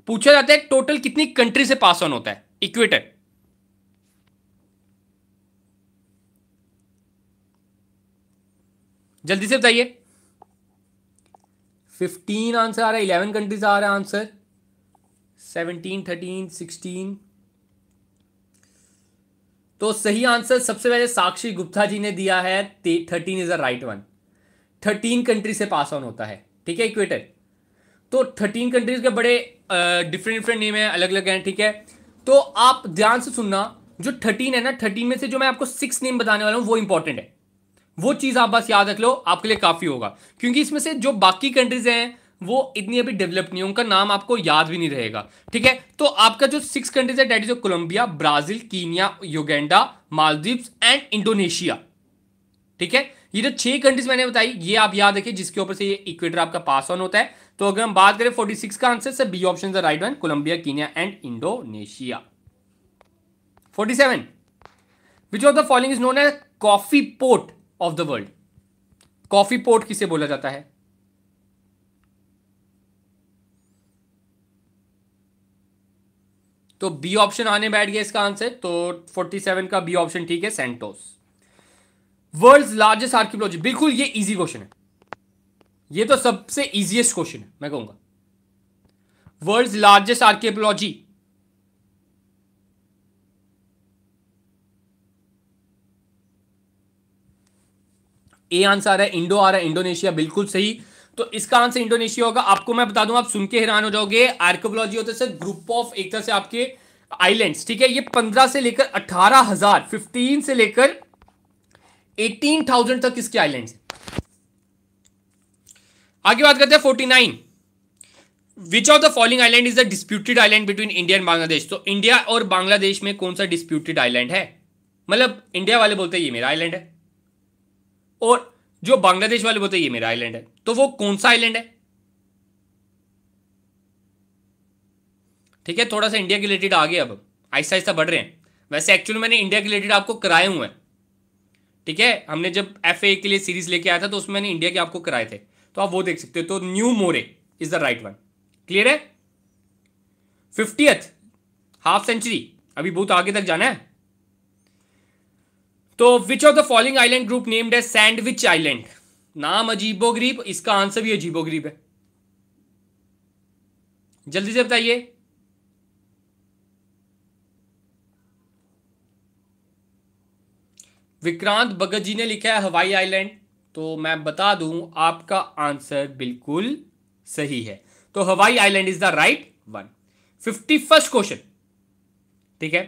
पूछा जाता है टोटल कितनी कंट्री से पास ऑन होता है इक्वेटर जल्दी से बताइए फिफ्टीन आंसर आ रहा है इलेवन कंट्रीज आ रहा है आंसर सेवनटीन थर्टीन सिक्सटीन तो सही आंसर सबसे पहले साक्षी गुप्ता जी ने दिया है thirteen is a right one thirteen country से पास ऑन होता है ठीक है इक्वेटर तो थर्टीन कंट्रीज के बड़े डिफरेंट डिफरेंट नेम है अलग अलग हैं ठीक है तो आप ध्यान से सुनना जो थर्टीन है ना थर्टीन में से जो मैं आपको सिक्स नेम बताने वाला हूं वो इंपॉर्टेंट है वो चीज़ आप बस याद रख लो आपके लिए काफ़ी होगा क्योंकि इसमें से जो बाकी कंट्रीज हैं वो इतनी अभी डेवलप नहीं है उनका नाम आपको याद भी नहीं रहेगा ठीक है तो आपका जो सिक्स कंट्रीज है that is Colombia Brazil Kenya Uganda Maldives and Indonesia ठीक है ये जो छह कंट्रीज मैंने बताई ये आप याद रखिए जिसके ऊपर से ये इक्वेटर आपका पास ऑन होता है तो अगर हम बात करें फोर्टी का आंसर से B option right one Colombia Kenya and Indonesia forty seven which of the following is known as coffee port of the world coffee port किसे बोला जाता है तो बी ऑप्शन आने बैठ गया इसका आंसर तो 47 का बी ऑप्शन ठीक है सेंटोस वर्ल्ड लार्जेस्ट आर्कियोलॉजी बिल्कुल ये इजी क्वेश्चन है ये तो सबसे इजीएस्ट क्वेश्चन है मैं कहूंगा world largest archaeology A answer है इंडो आ रहा है इंडोनेशिया बिल्कुल सही तो इसका आंसर इंडोनेशिया होगा आपको मैं बता दूं आप सुन के हैरान हो जाओगे आर्कोलॉजी होते सर ग्रुप ऑफ एक तरह से आपके आइलैंड्स ठीक है ये पंद्रह से लेकर अठारह हजार फिफ्टीन से लेकर एटीन थाउजेंड तक इसके आइलैंड आगे बात करते हैं forty nine which of the following island is the disputed island between India and Bangladesh तो इंडिया और बांग्लादेश में कौन सा डिस्प्यूटेड आइलैंड है मतलब इंडिया वाले बोलते हैं ये मेरा आइलैंड है और जो बांग्लादेश वाले बोलते ये मेरा आइलैंड है तो वो कौन सा आइलैंड है ठीक है थोड़ा सा इंडिया के रिलेटेड आगे अब आहिस्ता आहिस्ता बढ़ रहे हैं वैसे एक्चुअली मैंने इंडिया के रिलेटेड आपको कराए हुए हैं ठीक है हमने जब एफ के लिए सीरीज लेके आया था तो उसमें मैंने इंडिया के आपको कराए थे तो आप वो देख सकते हो तो New Moore is the right one clear है फिफ्टियथ हाफ सेंचुरी अभी बहुत आगे तक जाना है तो which of the following island group named है सैंडविच आइलैंड नाम अजीबो गरीब इसका आंसर भी अजीबो गरीब है जल्दी से बताइए विक्रांत भगत जी ने लिखा है हवाई आइलैंड तो मैं बता दूं आपका आंसर बिल्कुल सही है तो Hawaii island is the right one fifty first question ठीक है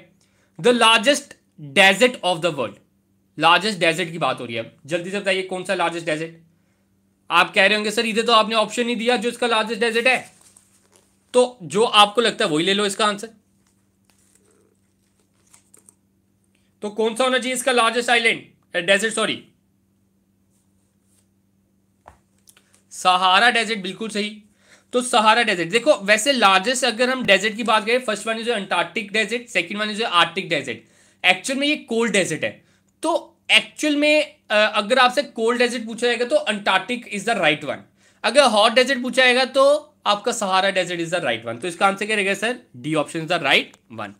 the largest desert of the world largest desert की बात हो रही है जल्दी से बताइए कौन सा लार्जेस्ट डेजर्ट आप कह रहे होंगे सर इधर तो आपने ऑप्शन ही दिया जो इसका लार्जेस्ट डेजर्ट है तो जो आपको लगता है वही ले लो इसका आंसर तो कौन सा होना चाहिए इसका largest island desert sorry Sahara desert बिल्कुल सही तो सहारा डेजर्ट देखो वैसे लार्जेस्ट अगर हम डेजर्ट की बात करें first one is Antarctic desert second one is Arctic desert actual में ये कोल्ड डेजर्ट है तो एक्चुअल में अगर आपसे कोल्ड डेजर्ट पूछा जाएगा तो Antarctic is the right one अगर हॉट डेजर्ट पूछा जाएगा तो आपका Sahara desert is the right one तो इसका आंसर क्या रहेगा sir D option is the right one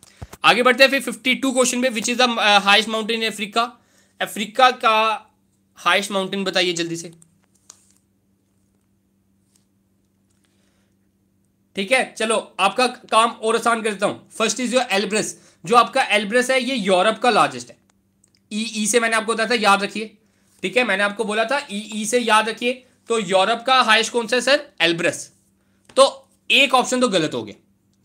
आगे बढ़ते हैं फिर फिफ्टी टू क्वेश्चन पे which is the highest mountain Africa Africa का हाइस्ट माउंटेन बताइए जल्दी से ठीक है चलो आपका काम और आसान करता हूं फर्स्ट इज योर एल्ब्रस जो आपका एल्ब्रस है ये यूरोप का लार्जेस्ट है ई ई से मैंने आपको बताया था याद रखिए ठीक है मैंने आपको बोला था ई ई से याद रखिए तो यूरोप का हाइस्ट कौन सा है सर एल्ब्रस तो एक ऑप्शन तो गलत हो गया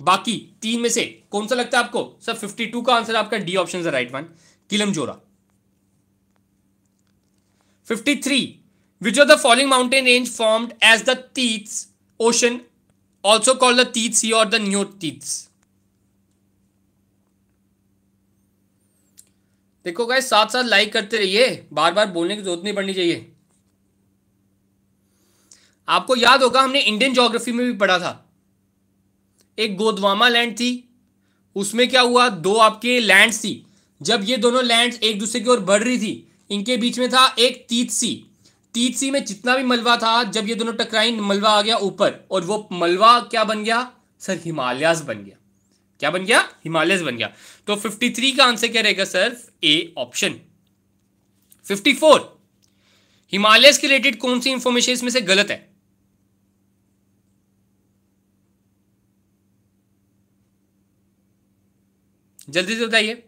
बाकी तीन में से कौन सा लगता है आपको सर 52 का आंसर आपका डी ऑप्शन है right one Kilimanjaro fifty three which of the following mountain range formed as the ocean also called the sea और द न्यू तीथ्स देखो गाय साथ साथ लाइक करते रहिए बार बार बोलने की जरूरत नहीं पड़नी चाहिए आपको याद होगा हमने इंडियन जोग्राफी में भी पढ़ा था एक गोदवामा लैंड थी उसमें क्या हुआ दो आपके लैंड थी जब ये दोनों लैंड एक दूसरे की ओर बढ़ रही थी इनके बीच में था एक तीत सी तीत सी में जितना भी मलबा था जब ये दोनों टकराई मलबा आ गया ऊपर और वो मलबा क्या बन गया सर हिमालयास बन गया क्या बन गया हिमालयस बन गया तो 53 का आंसर क्या रहेगा सर ए ऑप्शन 54 हिमालयस के रिलेटेड कौन सी इंफॉर्मेशन इसमें से गलत है जल्दी से बताइए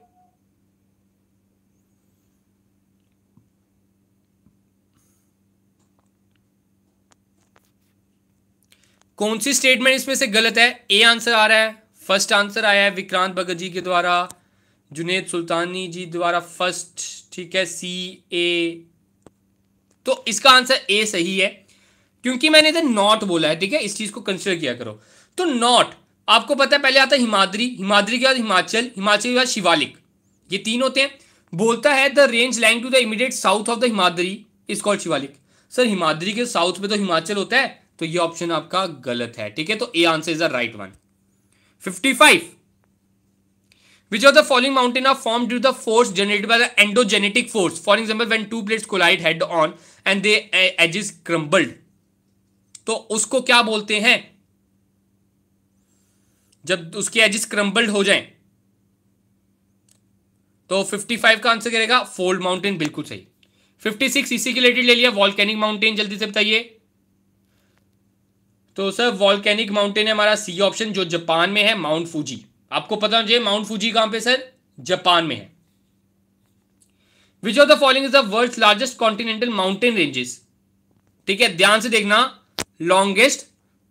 कौन सी स्टेटमेंट इसमें से गलत है ए आंसर आ रहा है फर्स्ट आंसर आया है विक्रांत भगत जी के द्वारा जुनेद सुल्तानी जी द्वारा फर्स्ट ठीक है सी ए तो इसका आंसर ए सही है क्योंकि मैंने इधर नॉट बोला है ठीक है इस चीज को कंसिडर किया करो तो नॉट आपको पता है पहले आता है हिमाद्री हिमाद्री के बाद हिमाचल हिमाचल के बाद शिवालिक ये तीन होते हैं बोलता है the range lying to the immediate south of the Himadri is called Shivalik sir Himadri के साउथ में तो हिमाचल होता है तो ये ऑप्शन आपका गलत है ठीक है तो A answer is the right one 55 which of the following mountain are formed due to the force generated by the endogenetic force for example when two plates collide head on and they uh, edges crumbled to usko kya bolte hain जब उसके edges crumbled हो जाएं तो 55 का answer करेगा fold mountain बिल्कुल सही 56 इसी के रिलेटेड ले लिया वॉल्केनिक माउंटेन जल्दी से बताइए तो सर वॉल्केनिक माउंटेन है हमारा सी ऑप्शन जो जापान में है माउंट फूजी आपको पता होना चाहिए माउंट फूजी कहां पे सर जापान में है which of the following is the world largest continental mountain ranges ठीक है ध्यान से देखना लॉन्गेस्ट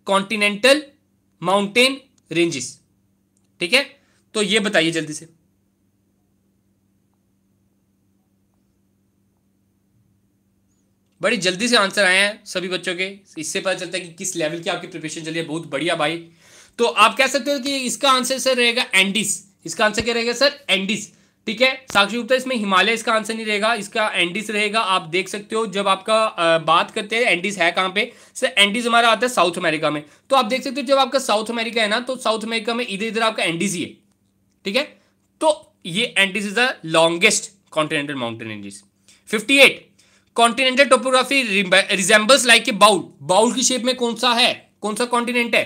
कॉन्टिनेंटल माउंटेन रेंजेस ठीक है तो ये बताइए जल्दी से बड़ी जल्दी से आंसर आए हैं सभी बच्चों के इससे पता चलता है कि किस लेवल की आपकी प्रिपरेशन चली है बहुत बढ़िया भाई तो आप कह सकते हो कि इसका आंसर सर रहेगा एंडिस इसका आंसर क्या रहेगा सर एंडिस ठीक है साक्षी गुप्ता इसमें हिमालय इसका आंसर नहीं रहेगा इसका एंडिस रहेगा आप देख सकते हो जब आपका बात करते हैं एंडिस है कहाँ पे सर एंडिस हमारा आता है साउथ अमेरिका में तो आप देख सकते हो जब आपका साउथ अमेरिका है ना तो साउथ अमेरिका में इधर इधर आपका एंडिस ही है ठीक है तो ये Andes is the longest continental mountain Andes fifty eight continental topography resembles like a bowl bowl की शेप में कौन सा है कौन सा कॉन्टिनेंट है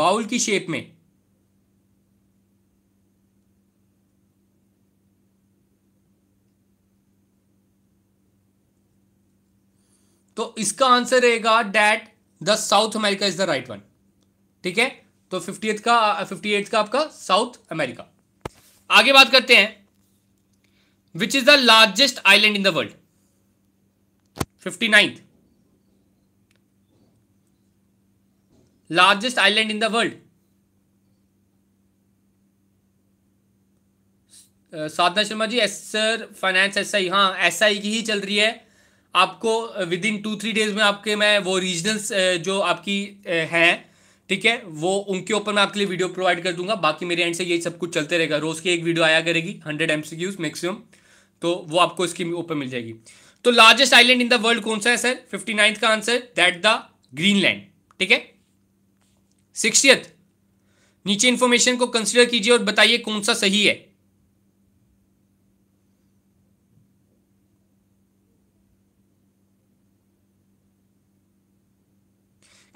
बाउल की शेप में तो इसका आंसर रहेगा that the South America is the right one ठीक है तो फिफ्टी का फिफ्टी का आपका साउथ अमेरिका आगे बात करते हैं which is the largest island in the world fifty ninth largest island in the world Sadhana Sharma ji yes sir finance S I हाँ एस आई की ही चल रही है आपको within two three days में आपके मैं वो रीजनल्स जो आपकी हैं ठीक है वो उनके ऊपर मैं आपके लिए वीडियो प्रोवाइड कर दूंगा बाकी मेरे एंड से ये सब कुछ चलते रहेगा रोज़ की एक वीडियो आया करेगी हंड्रेड एम मैक्सिमम तो वो आपको इसके ऊपर मिल जाएगी तो largest island in the world कौन सा है सर फिफ्टी नाइन्थ का आंसर दैट द ग्रीनलैंड ठीक है सिक्सटियथ नीचे इन्फॉर्मेशन को कंसिडर कीजिए और बताइए कौन सा सही है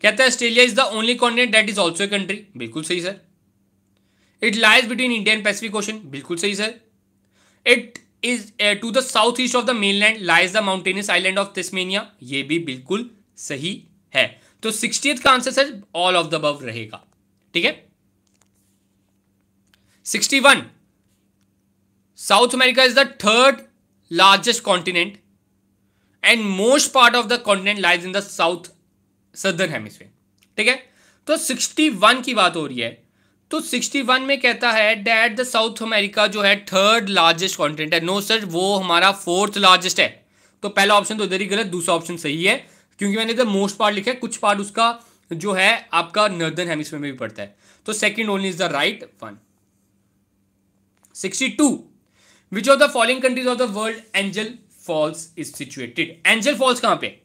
कहता है Australia is the only continent that is also a country बिल्कुल सही sir it lies between India and Pacific ocean बिल्कुल सही sir it is to the south east of the mainland lies the mountainous island of Tasmania ये भी बिल्कुल सही है तो सिक्सटी का answer sir all of the above रहेगा ठीक है sixty one South America is the third largest continent and most part of the continent lies in the south southern hemisphere ठीक है तो 61 की बात हो रही है तो 61 में कहता है डेट द साउथ अमेरिका जो है थर्ड लार्जेस्ट कॉन्टिनेंट है नो no, सर वो हमारा फोर्थ लार्जेस्ट है तो पहला ऑप्शन तो इधर ही गलत दूसरा ऑप्शन सही है क्योंकि मैंने इधर मोस्ट पार्ट लिखा है कुछ पार्ट उसका जो है आपका नर्दर्न हेमिस्फीयर में भी पड़ता है तो second only is the right one sixty two which of the following countries of the world Angel Falls is situated Angel Falls कहां पर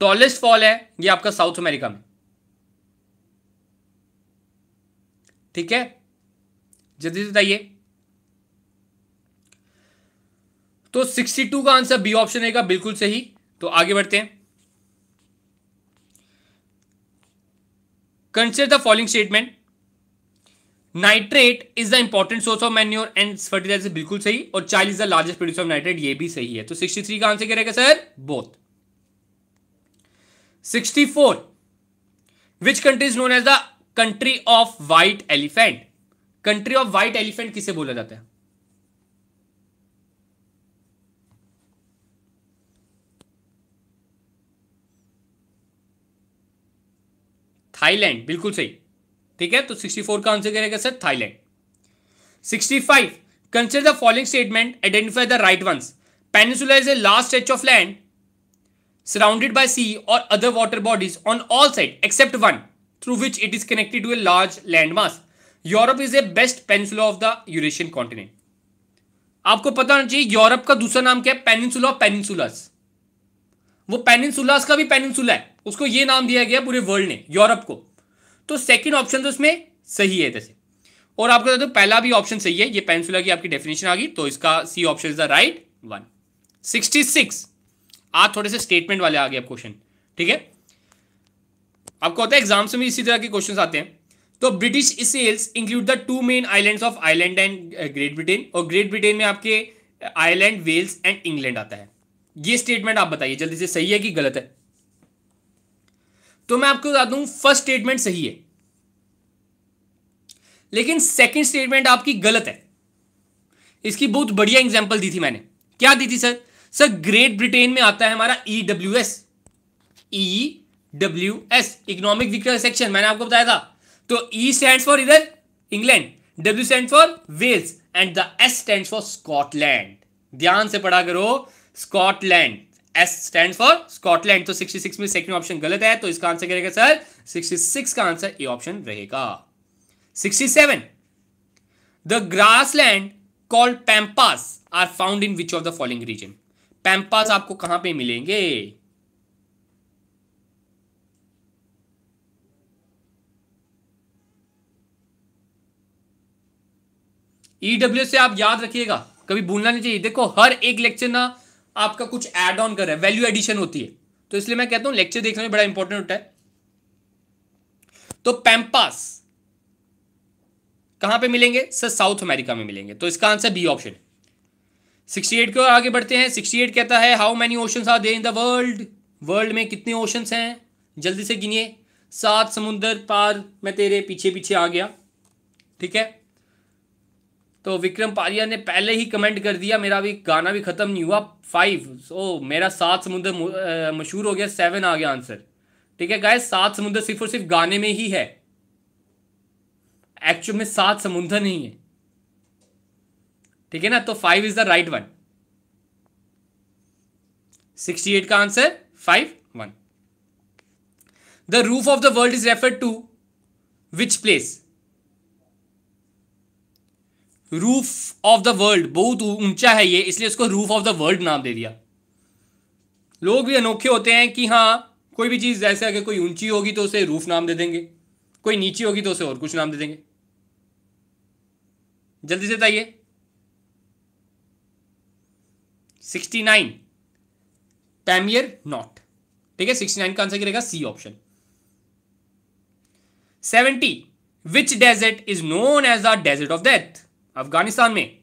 टॉलेस्ट फॉल है ये आपका साउथ अमेरिका में ठीक है जल्दी से बताइए तो 62 का आंसर बी ऑप्शन रहेगा बिल्कुल सही तो आगे बढ़ते हैं consider the following statement nitrate is the important source of manure and fertiliser बिल्कुल सही और Chile is the largest producer of nitrate ये भी सही है तो 63 का आंसर क्या रहेगा sir both 64 which country is known as the country of white elephant country of white elephant किसे बोला जाता है थाईलैंड बिल्कुल सही ठीक है तो 64 का आंसर करेगा sir Thailand 65 consider the following statement identify the right ones peninsula a last stretch of land surrounded by sea or other water bodies on all sides except one, through which it is connected to a large landmass. europe is a best peninsula of the eurasian continent आपको पता होना चाहिए Europe का दूसरा नाम क्या है peninsula और पेनिनसुलास वो पेनिनसुलास का भी पेनिनसुला है उसको ये नाम दिया गया पूरे वर्ल्ड ने यूरोप को तो सेकंड ऑप्शन तो उसमें सही है जैसे और आपको तो पहला भी ऑप्शन सही है ये पेनिसुला की आपकी डेफिनेशन आ गई तो इसका C option is the right one sixty six आज थोड़े से स्टेटमेंट वाले आ गए अब क्वेश्चन ठीक है आपको होता है एग्जाम से भी इसी तरह के क्वेश्चन आते हैं तो British Isles include the two main islands of Ireland and Great Britain और ग्रेट ब्रिटेन में आपके आयरलैंड वेल्स एंड इंग्लैंड आता है ये स्टेटमेंट आप बताइए जल्दी से सही है कि गलत है तो मैं आपको बता दूं फर्स्ट स्टेटमेंट सही है लेकिन सेकंड स्टेटमेंट आपकी गलत है इसकी बहुत बढ़िया एग्जांपल दी थी मैंने क्या दी थी सर सर ग्रेट ब्रिटेन में आता है हमारा E W S E W S economic weaker section मैंने आपको बताया था तो ई स्टैंड फॉर इधर England W stand for Wales and the S stand for Scotland ध्यान से पढ़ा करो Scotland S stand for Scotland तो 66 में सेकंड ऑप्शन गलत है तो इसका आंसर क्या रहेगा सर 66 का आंसर ए ऑप्शन रहेगा 67 the grassland called pampas are found in which of the following region pampas आपको कहां पे मिलेंगे ईडब्ल्यू e से आप याद रखिएगा कभी भूलना नहीं चाहिए देखो हर एक लेक्चर ना आपका कुछ एड ऑन कर रहा है वैल्यू एडिशन होती है तो इसलिए मैं कहता हूं लेक्चर देखने में बड़ा इंपॉर्टेंट होता है तो पैम्पास कहां पे मिलेंगे सर साउथ अमेरिका में मिलेंगे तो इसका आंसर बी ऑप्शन है 68 को आगे बढ़ते हैं 68 कहता है how many oceans are there in the world world में कितने ओशंस हैं जल्दी से गिनिए सात समुंदर पार मैं तेरे पीछे पीछे आ गया ठीक है तो विक्रम पारिया ने पहले ही कमेंट कर दिया मेरा भी गाना भी ख़त्म नहीं हुआ फाइव ओ मेरा सात समुंदर मशहूर हो गया सेवन आ गया आंसर ठीक है गाय सात समुंदर सिर्फ और सिर्फ गाने में ही है एक्चुअल में सात समुंदर नहीं है ठीक है ना तो five is the right one sixty eight का answer five one the roof of the world is refer to which place roof of the world बहुत ऊंचा है ये इसलिए उसको रूफ ऑफ द वर्ल्ड नाम दे दिया लोग भी अनोखे होते हैं कि हाँ कोई भी चीज़ जैसे अगर कोई ऊंची होगी तो उसे रूफ नाम दे देंगे कोई नीची होगी तो उसे और कुछ नाम दे देंगे जल्दी से बताइए सिक्सटी नाइन टैमियर नॉट ठीक है सिक्सटी नाइन का आंसर रहेगा C option seventy which desert is known as the desert of death Afghanistan में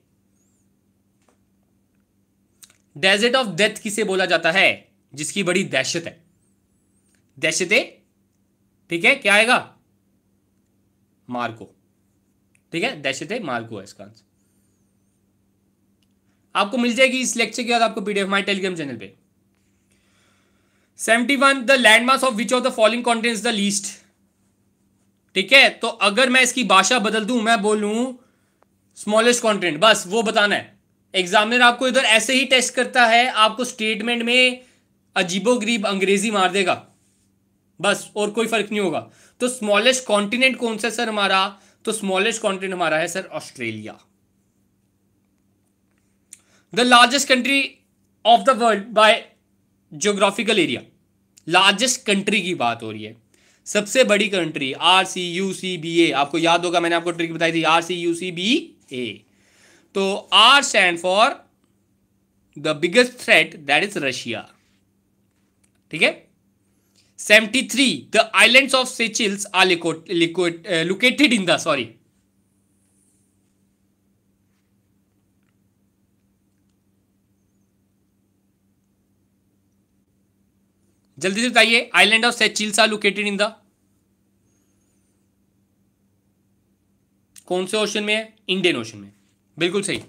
डेजर्ट ऑफ डेथ किसे बोला जाता है जिसकी बड़ी दहशत है दहशतें ठीक है क्या आएगा मार्को ठीक है दहशतें मार्को है इसका आंसर आपको मिल जाएगी इस लेक्चर के बाद आपको पीडीएफ माई टेलीग्राम चैनल पे seventy one the landmark of which of the following continent the least ठीक है तो अगर मैं इसकी भाषा बदल दू मैं बोलू स्मॉलेस्ट कॉन्टेंट बस वो बताना है एग्जामिनर आपको इधर ऐसे ही टेस्ट करता है आपको स्टेटमेंट में अजीबो गरीब अंग्रेजी मार देगा बस और कोई फर्क नहीं होगा तो स्मॉलेस्ट कॉन्टिनेंट कौन सा सर हमारा तो स्मॉलेस्ट कॉन्टिनेंट हमारा है sir Australia the largest country of the world by geographical area largest country की बात हो रही है सबसे बड़ी country R C U C B A आपको याद होगा मैंने आपको ट्रिक बताई थी R C U C B A तो R stand for the biggest threat that is Russia ठीक है seventy three the island of Seychelles are located in the sorry जल्दी से बताइए island of Seychelles are located in the कौन से ocean में है इंडियन ओशन में बिल्कुल सही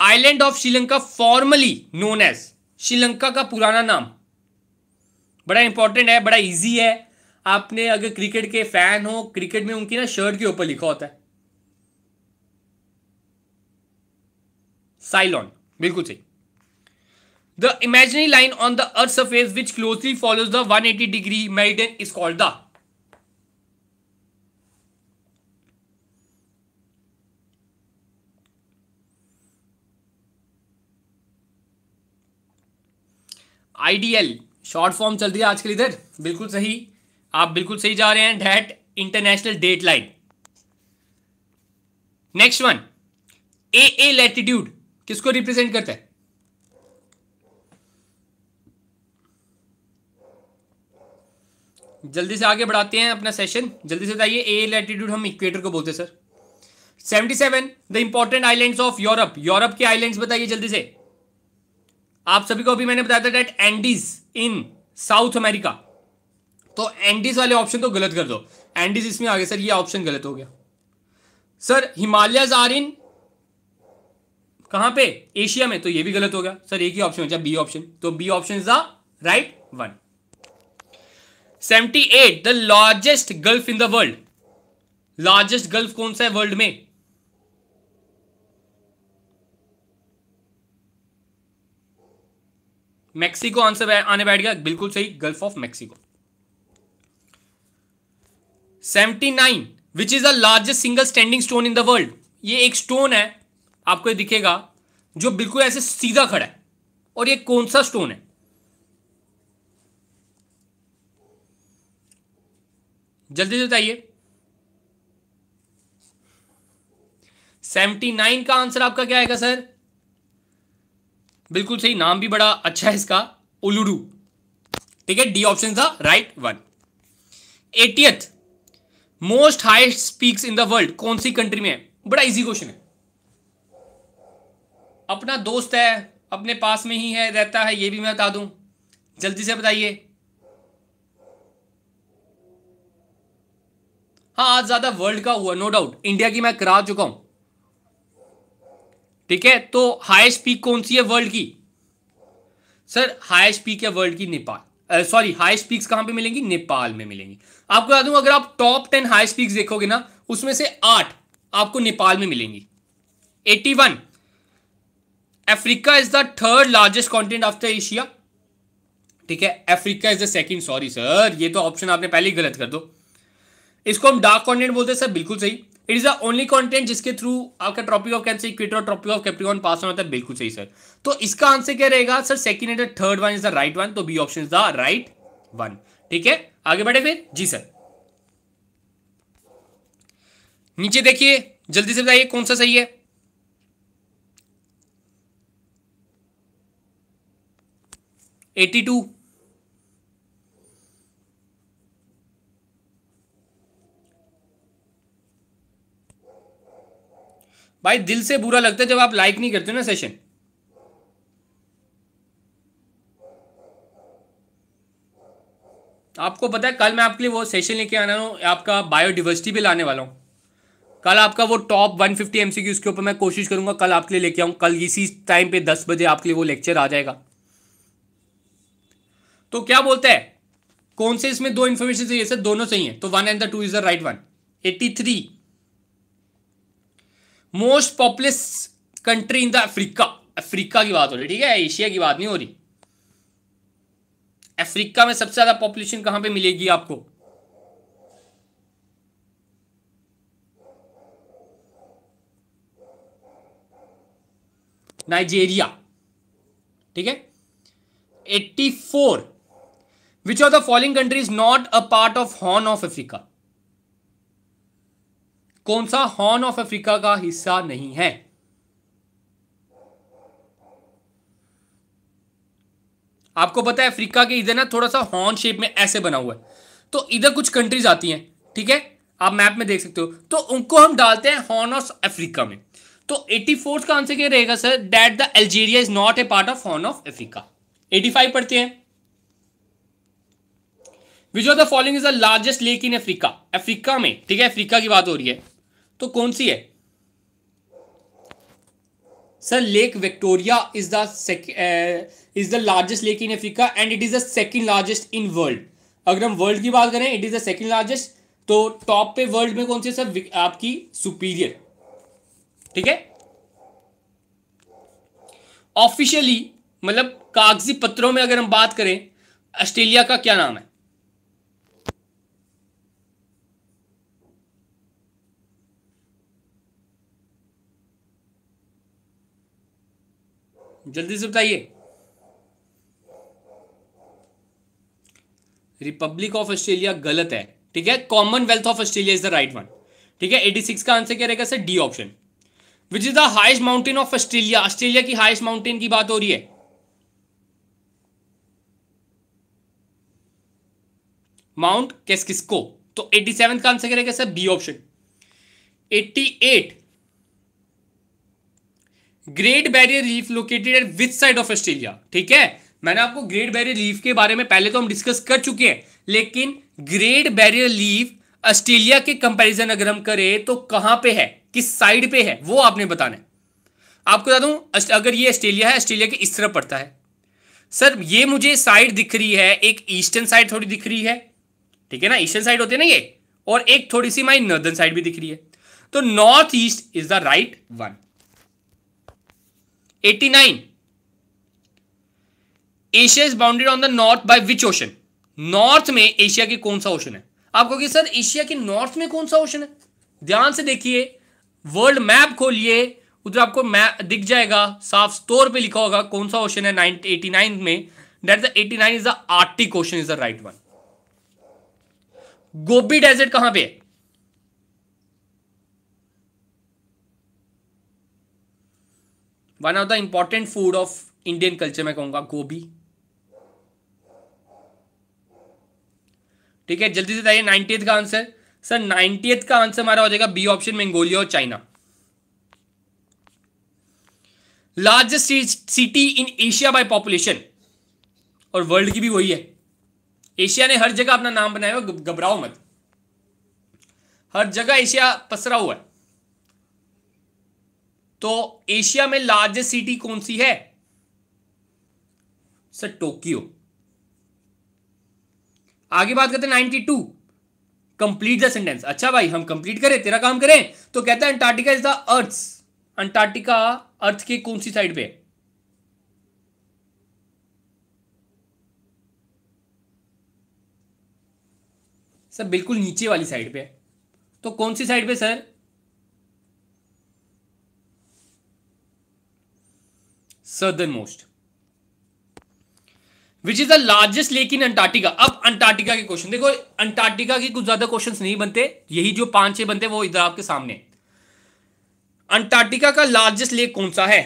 island of Sri Lanka formerly known as Sri Lanka का पुराना नाम बड़ा इंपॉर्टेंट है बड़ा इजी है आपने अगर क्रिकेट के फैन हो क्रिकेट में उनकी ना शर्ट के ऊपर लिखा होता है साइलॉन बिल्कुल सही the imaginary line on the earth surface which closely follows the one eighty degree meridian is call the IDL short form चल रही है आजकल इधर बिल्कुल सही आप बिल्कुल सही जा रहे हैं date international date line next one A A latitude किसको रिप्रेजेंट करता है जल्दी से आगे बढ़ाते हैं अपना सेशन जल्दी से बताइए ए लैटिट्यूड हम इक्वेटर को बोलते हैं sir 77 the important islands of Europe Europe के आइलैंड्स बताइए जल्दी से आप सभी को अभी मैंने बताया था that Andes in South America तो एंडीज वाले ऑप्शन तो गलत कर दो एंडीज इसमें आगे सर ये ऑप्शन गलत हो गया सर हिमालय आर इन कहां पे एशिया में तो ये भी गलत हो गया सर एक ही ऑप्शन हो जाए बी ऑप्शन तो B option is the right one seventy eight the largest gulf in the world largest gulf कौन सा है वर्ल्ड में मेक्सिको आंसर आने बैठ गया बिल्कुल सही gulf of Mexico nine which is the largest single standing stone in the world ये एक स्टोन है आपको ये दिखेगा जो बिल्कुल ऐसे सीधा खड़ा है और ये कौन सा स्टोन है जल्दी से बताइए सेवेंटी नाइन का आंसर आपका क्या आएगा सर बिल्कुल सही नाम भी बड़ा अच्छा है इसका उलुडू ठीक है डी ऑप्शन था right one eightieth most highest peaks in the world कौन सी कंट्री में है बड़ा इजी क्वेश्चन है अपना दोस्त है अपने पास में ही है रहता है ये भी मैं बता दूं जल्दी से बताइए हाँ आज ज्यादा वर्ल्ड का हुआ नो डाउट इंडिया की मैं करा चुका हूं ठीक है तो हाईएस्ट पीक कौन सी है वर्ल्ड की सर हाईएस्ट पीक है वर्ल्ड की नेपाल सॉरी हाईएस्ट पीक्स कहां पे मिलेंगी नेपाल में मिलेंगी आपको याद अगर आप टॉप टेन हाईएस्ट पीक्स देखोगे ना उसमें से आठ आपको नेपाल में मिलेंगी eighty one Africa is the third largest continent of the Asia ठीक है Africa is the second sorry sir ये तो ऑप्शन आपने पहले ही गलत कर दो इसको हम डार्क कॉन्टेंट बोलते हैं सर बिल्कुल सही it is the only continent जिसके थ्रू आपका tropic of Cancer equator tropic of Capricorn pass होता है बिल्कुल सही सर तो इसका आंसर क्या रहेगा sir second and third one is the right one तो B option is the right one ठीक है आगे बढ़े फिर जी सर नीचे देखिए जल्दी से बताइए कौन सा सही है एटी टू भाई दिल से बुरा लगता है जब आप लाइक नहीं करते ना सेशन आपको पता है कल मैं आपके लिए वो सेशन लेके आना हूँ आपका बायोडिवर्सिटी भी लाने वाला हूँ कल आपका वो टॉप 150 फिफ्टी एम उसके ऊपर मैं कोशिश करूंगा कल आपके लिए लेके आऊँ कल इसी टाइम पे 10 बजे आपके लिए वो लेक्चर आ जाएगा तो क्या बोलते हैं कौन से इसमें दो इन्फॉर्मेशन चाहिए सर दोनों चाहिए तो one and the two is the right one eighty three most populous country in the Africa Africa की बात हो रही ठीक है एशिया की बात नहीं हो रही अफ्रीका में सबसे ज्यादा पॉपुलेशन कहां पे मिलेगी आपको नाइजेरिया ठीक है 84 four which are the following countries not a part of horn of Africa कौन सा हॉर्न ऑफ अफ्रीका का हिस्सा नहीं है आपको पता है अफ्रीका के इधर ना थोड़ा सा हॉर्न शेप में ऐसे बना हुआ है तो इधर कुछ कंट्रीज आती हैं ठीक है आप मैप में देख सकते हो तो उनको हम डालते हैं हॉर्न ऑफ अफ्रीका में तो एटी फोर्थ का आंसर क्या रहेगा sir that the Algeria is not a part of horn of Africa eighty five पढ़ते हैं which of the following is the largest lake in Africa Africa में ठीक है अफ्रीका की बात हो रही है तो कौन सी है sir lake Victoria is the is the largest lake in Africa and it is the second largest in world अगर हम वर्ल्ड की बात करें it is the second largest तो टॉप पे वर्ल्ड में कौन सी सर आपकी सुपीरियर ठीक है ऑफिशियली मतलब कागजी पत्रों में अगर हम बात करें ऑस्ट्रेलिया का क्या नाम है जल्दी से बताइए रिपब्लिक ऑफ ऑस्ट्रेलिया गलत है ठीक है Commonwealth of Australia is the right one ठीक है 86 का आंसर क्या रहेगा sir D option which is the highest mountain of Australia Australia की हाइस्ट माउंटेन की बात हो रही है माउंट कैस्किस्को तो 87 का आंसर क्या रहेगा sir B option 88 Great Barrier Reef located at which side of Australia ठीक है मैंने आपको ग्रेट बैरियर रीफ के बारे में पहले तो हम डिस्कस कर चुके हैं लेकिन ग्रेट बैरियर रीफ ऑस्ट्रेलिया के कंपैरिजन अगर हम करें तो कहां पे है किस साइड पे है वो आपने बताना है आपको बता दूं अगर ये ऑस्ट्रेलिया है ऑस्ट्रेलिया के इस तरफ पड़ता है सर ये मुझे साइड दिख रही है एक ईस्टर्न साइड थोड़ी दिख रही है ठीक है ना ईस्टर्न साइड होती है ना ये और एक थोड़ी सी माई नॉर्दर्न साइड भी दिख रही है तो north east is the right one 89 Asia is bounded on the north by which ocean north में एशिया की कौन सा ओशन है आप कहोगे सर एशिया के नॉर्थ में कौन सा ओशन है ध्यान से देखिए वर्ल्ड मैप खोलिए उधर आपको मैप दिख जाएगा साफ तौर पे लिखा होगा कौन सा ओशन है एटी नाइन में the is the Arctic ocean is the right one Gobi desert कहां पे है one of the important food of Indian culture में कहूंगा गोभी ठीक है जल्दी से बताइए नाइनटीथ का आंसर सर नाइनटीथ का आंसर हमारा हो जाएगा बी ऑप्शन मंगोलिया और China largest city in Asia by population और वर्ल्ड की भी वही है एशिया ने हर जगह अपना नाम बनाया हुआ घबराओ मत हर जगह एशिया पसरा हुआ है तो एशिया में लार्जेस्ट सिटी कौन सी है सर टोक्यो आगे बात करते ninety two complete the sentence अच्छा भाई हम कंप्लीट करें तेरा काम करें तो कहता है Antarctica is the earth Antarctica earth के कौन सी साइड पे है सर बिल्कुल नीचे वाली साइड पे है तो कौन सी साइड पे sir most which is the largest lake in Antarctica अब अंटार्क्टिका के क्वेश्चन देखो अंटार्क्टिका के कुछ ज्यादा क्वेश्चन नहीं बनते यही जो पांच छह बनते वो इधर आपके सामने अंटार्टिका का लार्जेस्ट लेक कौन सा है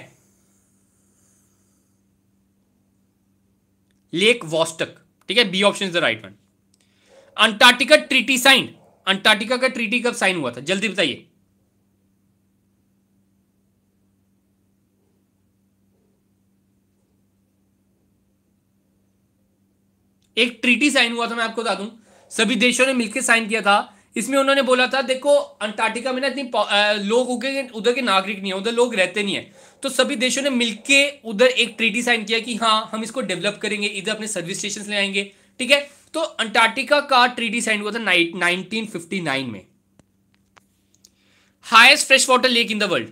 लेक वॉस्टक ठीक है B option is the right one Antarctica treaty sign Antarctica का ट्रीटी कब साइन हुआ था जल्दी बताइए एक ट्रीटी साइन हुआ था मैं आपको बता दूं सभी देशों ने मिलकर साइन किया था इसमें उन्होंने बोला था देखो अंटार्कटिका में ना इतनी लोग उगे उधर के नागरिक नहीं है उधर लोग रहते नहीं है तो सभी देशों ने मिलकर उधर एक ट्रीटी साइन किया कि हाँ हम इसको डेवलप करेंगे इधर अपने सर्विस स्टेशन ले आएंगे ठीक है तो अंटार्कटिका का ट्रीटी साइन हुआ था नाइनटीन में highest fresh water lake in the world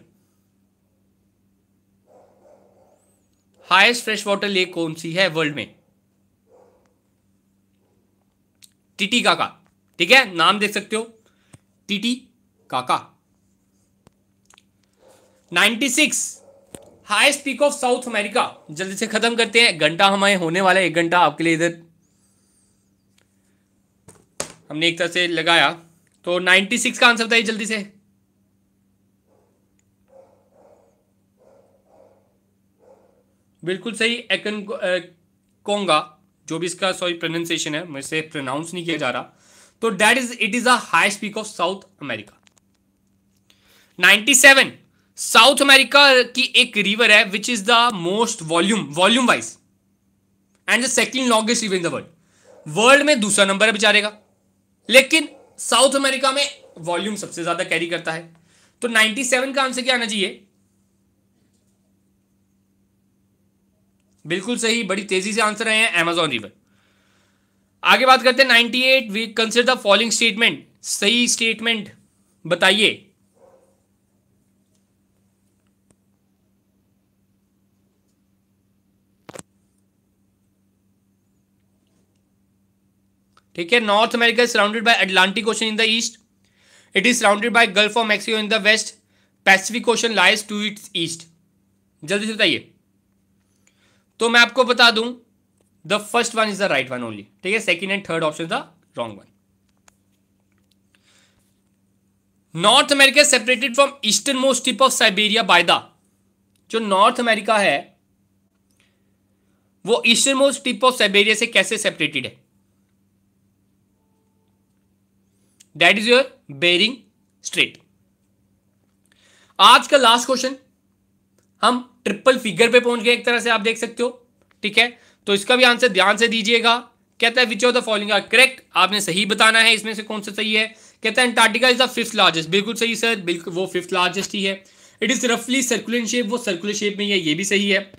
highest fresh water lake कौन सी है वर्ल्ड में टीटी काका ठीक है नाम देख सकते हो Titicaca 96 highest peak of South America जल्दी से खत्म करते हैं घंटा हमारे होने वाला है एक घंटा आपके लिए इधर हमने एक तरह से लगाया तो 96 का आंसर बताइए जल्दी से बिल्कुल सही एक्न कोंगा जो भी इसका सॉरी प्रोनाउंसिएशन है मेरे प्रोनाउंस नहीं किया जा रहा तो that is it is highest peak of South America 97 South America की एक रिवर है which is the most volume volume wise and the second longest river in the world world में दूसरा नंबर है बेचारे का लेकिन साउथ अमेरिका में वॉल्यूम सबसे ज्यादा कैरी करता है तो 97 का आंसर क्या आना चाहिए बिल्कुल सही बड़ी तेजी से आंसर आए हैं एमेजॉन रिवर आगे बात करते हैं ninety eight we consider the following statement सही स्टेटमेंट बताइए ठीक है North America is surrounded by Atlantic ocean in the east it is surrounded by gulf of Mexico in the west Pacific ocean lies to its east जल्दी से बताइए तो मैं आपको बता दूं the first one is the right one only ठीक है second and third option the wrong one North America separated from eastern most tip of Siberia by the जो नॉर्थ अमेरिका है वो eastern most tip of Siberia से कैसे separated है that is your Bering strait आज का last question हम triple figure पे पहुंच गए एक तरह से आप देख सकते हो ठीक है तो इसका भी आंसर ध्यान से दीजिएगा कहता है which of the following are correct आपने सही बताना है इसमें से कौन सा सही है कहता है Antarctica is the fifth largest बिल्कुल सही सर बिल्कुल वो फिफ्थ लार्जेस्ट ही है इट इज रफली सर्कुलर शेप वो सर्कुलर शेप में ही है ये भी सही है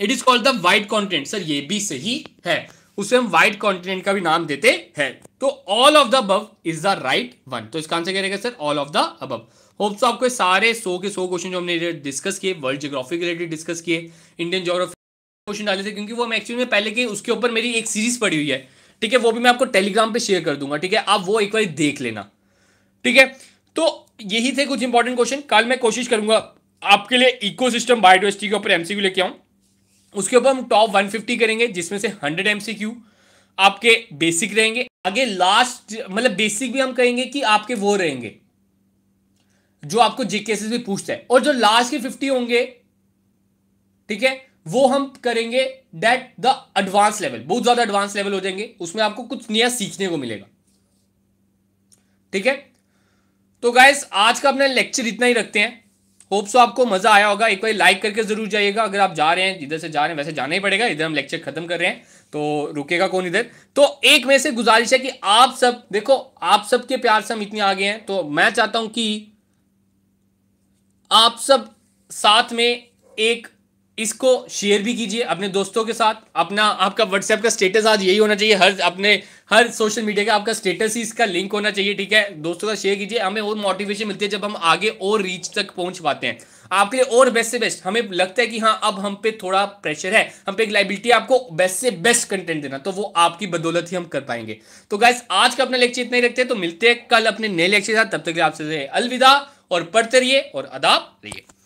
it is called the white continent sir ये भी सही है उसे हम व्हाइट कॉन्टिनेंट का भी नाम देते हैं तो all of the above is the right one तो इसका आंसर क्या रहेगा sir all of the above hopes तो आपको सारे सौ के सौ क्वेश्चन जो हमने डिस्कस किए वर्ल्ड जोग्राफी के रिलेटेड डिस्कस किए इंडियन जोग्राफी क्वेश्चन डाले थे क्योंकि वो हम एक्चुअली में पहले के उसके ऊपर मेरी एक सीरीज पड़ी हुई है ठीक है वो भी मैं आपको टेलीग्राम पे शेयर कर दूंगा ठीक है आप वो एक बार देख लेना ठीक है तो यही थे कुछ इंपॉर्टेंट क्वेश्चन कल मैं कोशिश करूंगा आपके लिए सिस्टम बायोडिवर्सिटी के ऊपर एमसीक्यू लेके आऊँ उसके ऊपर हम टॉप वन करेंगे जिसमें से हंड्रेड एम आपके बेसिक रहेंगे आगे लास्ट मतलब बेसिक भी हम कहेंगे कि आपके वो रहेंगे जो आपको जीके से भी पूछता है और जो लास्ट के फिफ्टी होंगे ठीक है वो हम करेंगे डेट द एडवांस लेवल बहुत ज्यादा एडवांस लेवल हो जाएंगे उसमें आपको कुछ नया सीखने को मिलेगा ठीक है तो गाइस आज का अपना लेक्चर इतना ही रखते हैं होप सो आपको मजा आया होगा एक बार लाइक करके जरूर जाइएगा अगर आप जा रहे हैं जिधर से जा रहे हैं वैसे जाना ही पड़ेगा इधर हम लेक्चर खत्म कर रहे हैं तो रुकेगा कौन इधर तो एक में से गुजारिश है कि आप सब देखो आप सबके प्यार से हम इतने आगे हैं तो मैं चाहता हूं कि आप सब साथ में एक इसको शेयर भी कीजिए अपने दोस्तों के साथ अपना आपका व्हाट्सएप का स्टेटस आज यही होना चाहिए हर अपने हर सोशल मीडिया का आपका स्टेटस ही इसका लिंक होना चाहिए ठीक है दोस्तों का शेयर कीजिए हमें और मोटिवेशन मिलती है जब हम आगे और रीच तक पहुंच पाते हैं आपके लिए और बेस्ट से बेस्ट हमें लगता है कि हाँ अब हम पे थोड़ा प्रेशर है हम पे एक लाइबिलिटी आपको बेस्ट से बेस्ट कंटेंट देना तो वो आपकी बदौलत ही हम कर पाएंगे तो गाइस आज का अपना लेक्चर इतना ही रखते हैं तो मिलते हैं कल अपने नए लेक्चर के साथ तब तक आपसे अलविदा और पढ़ते रहिए और अदाब रहिए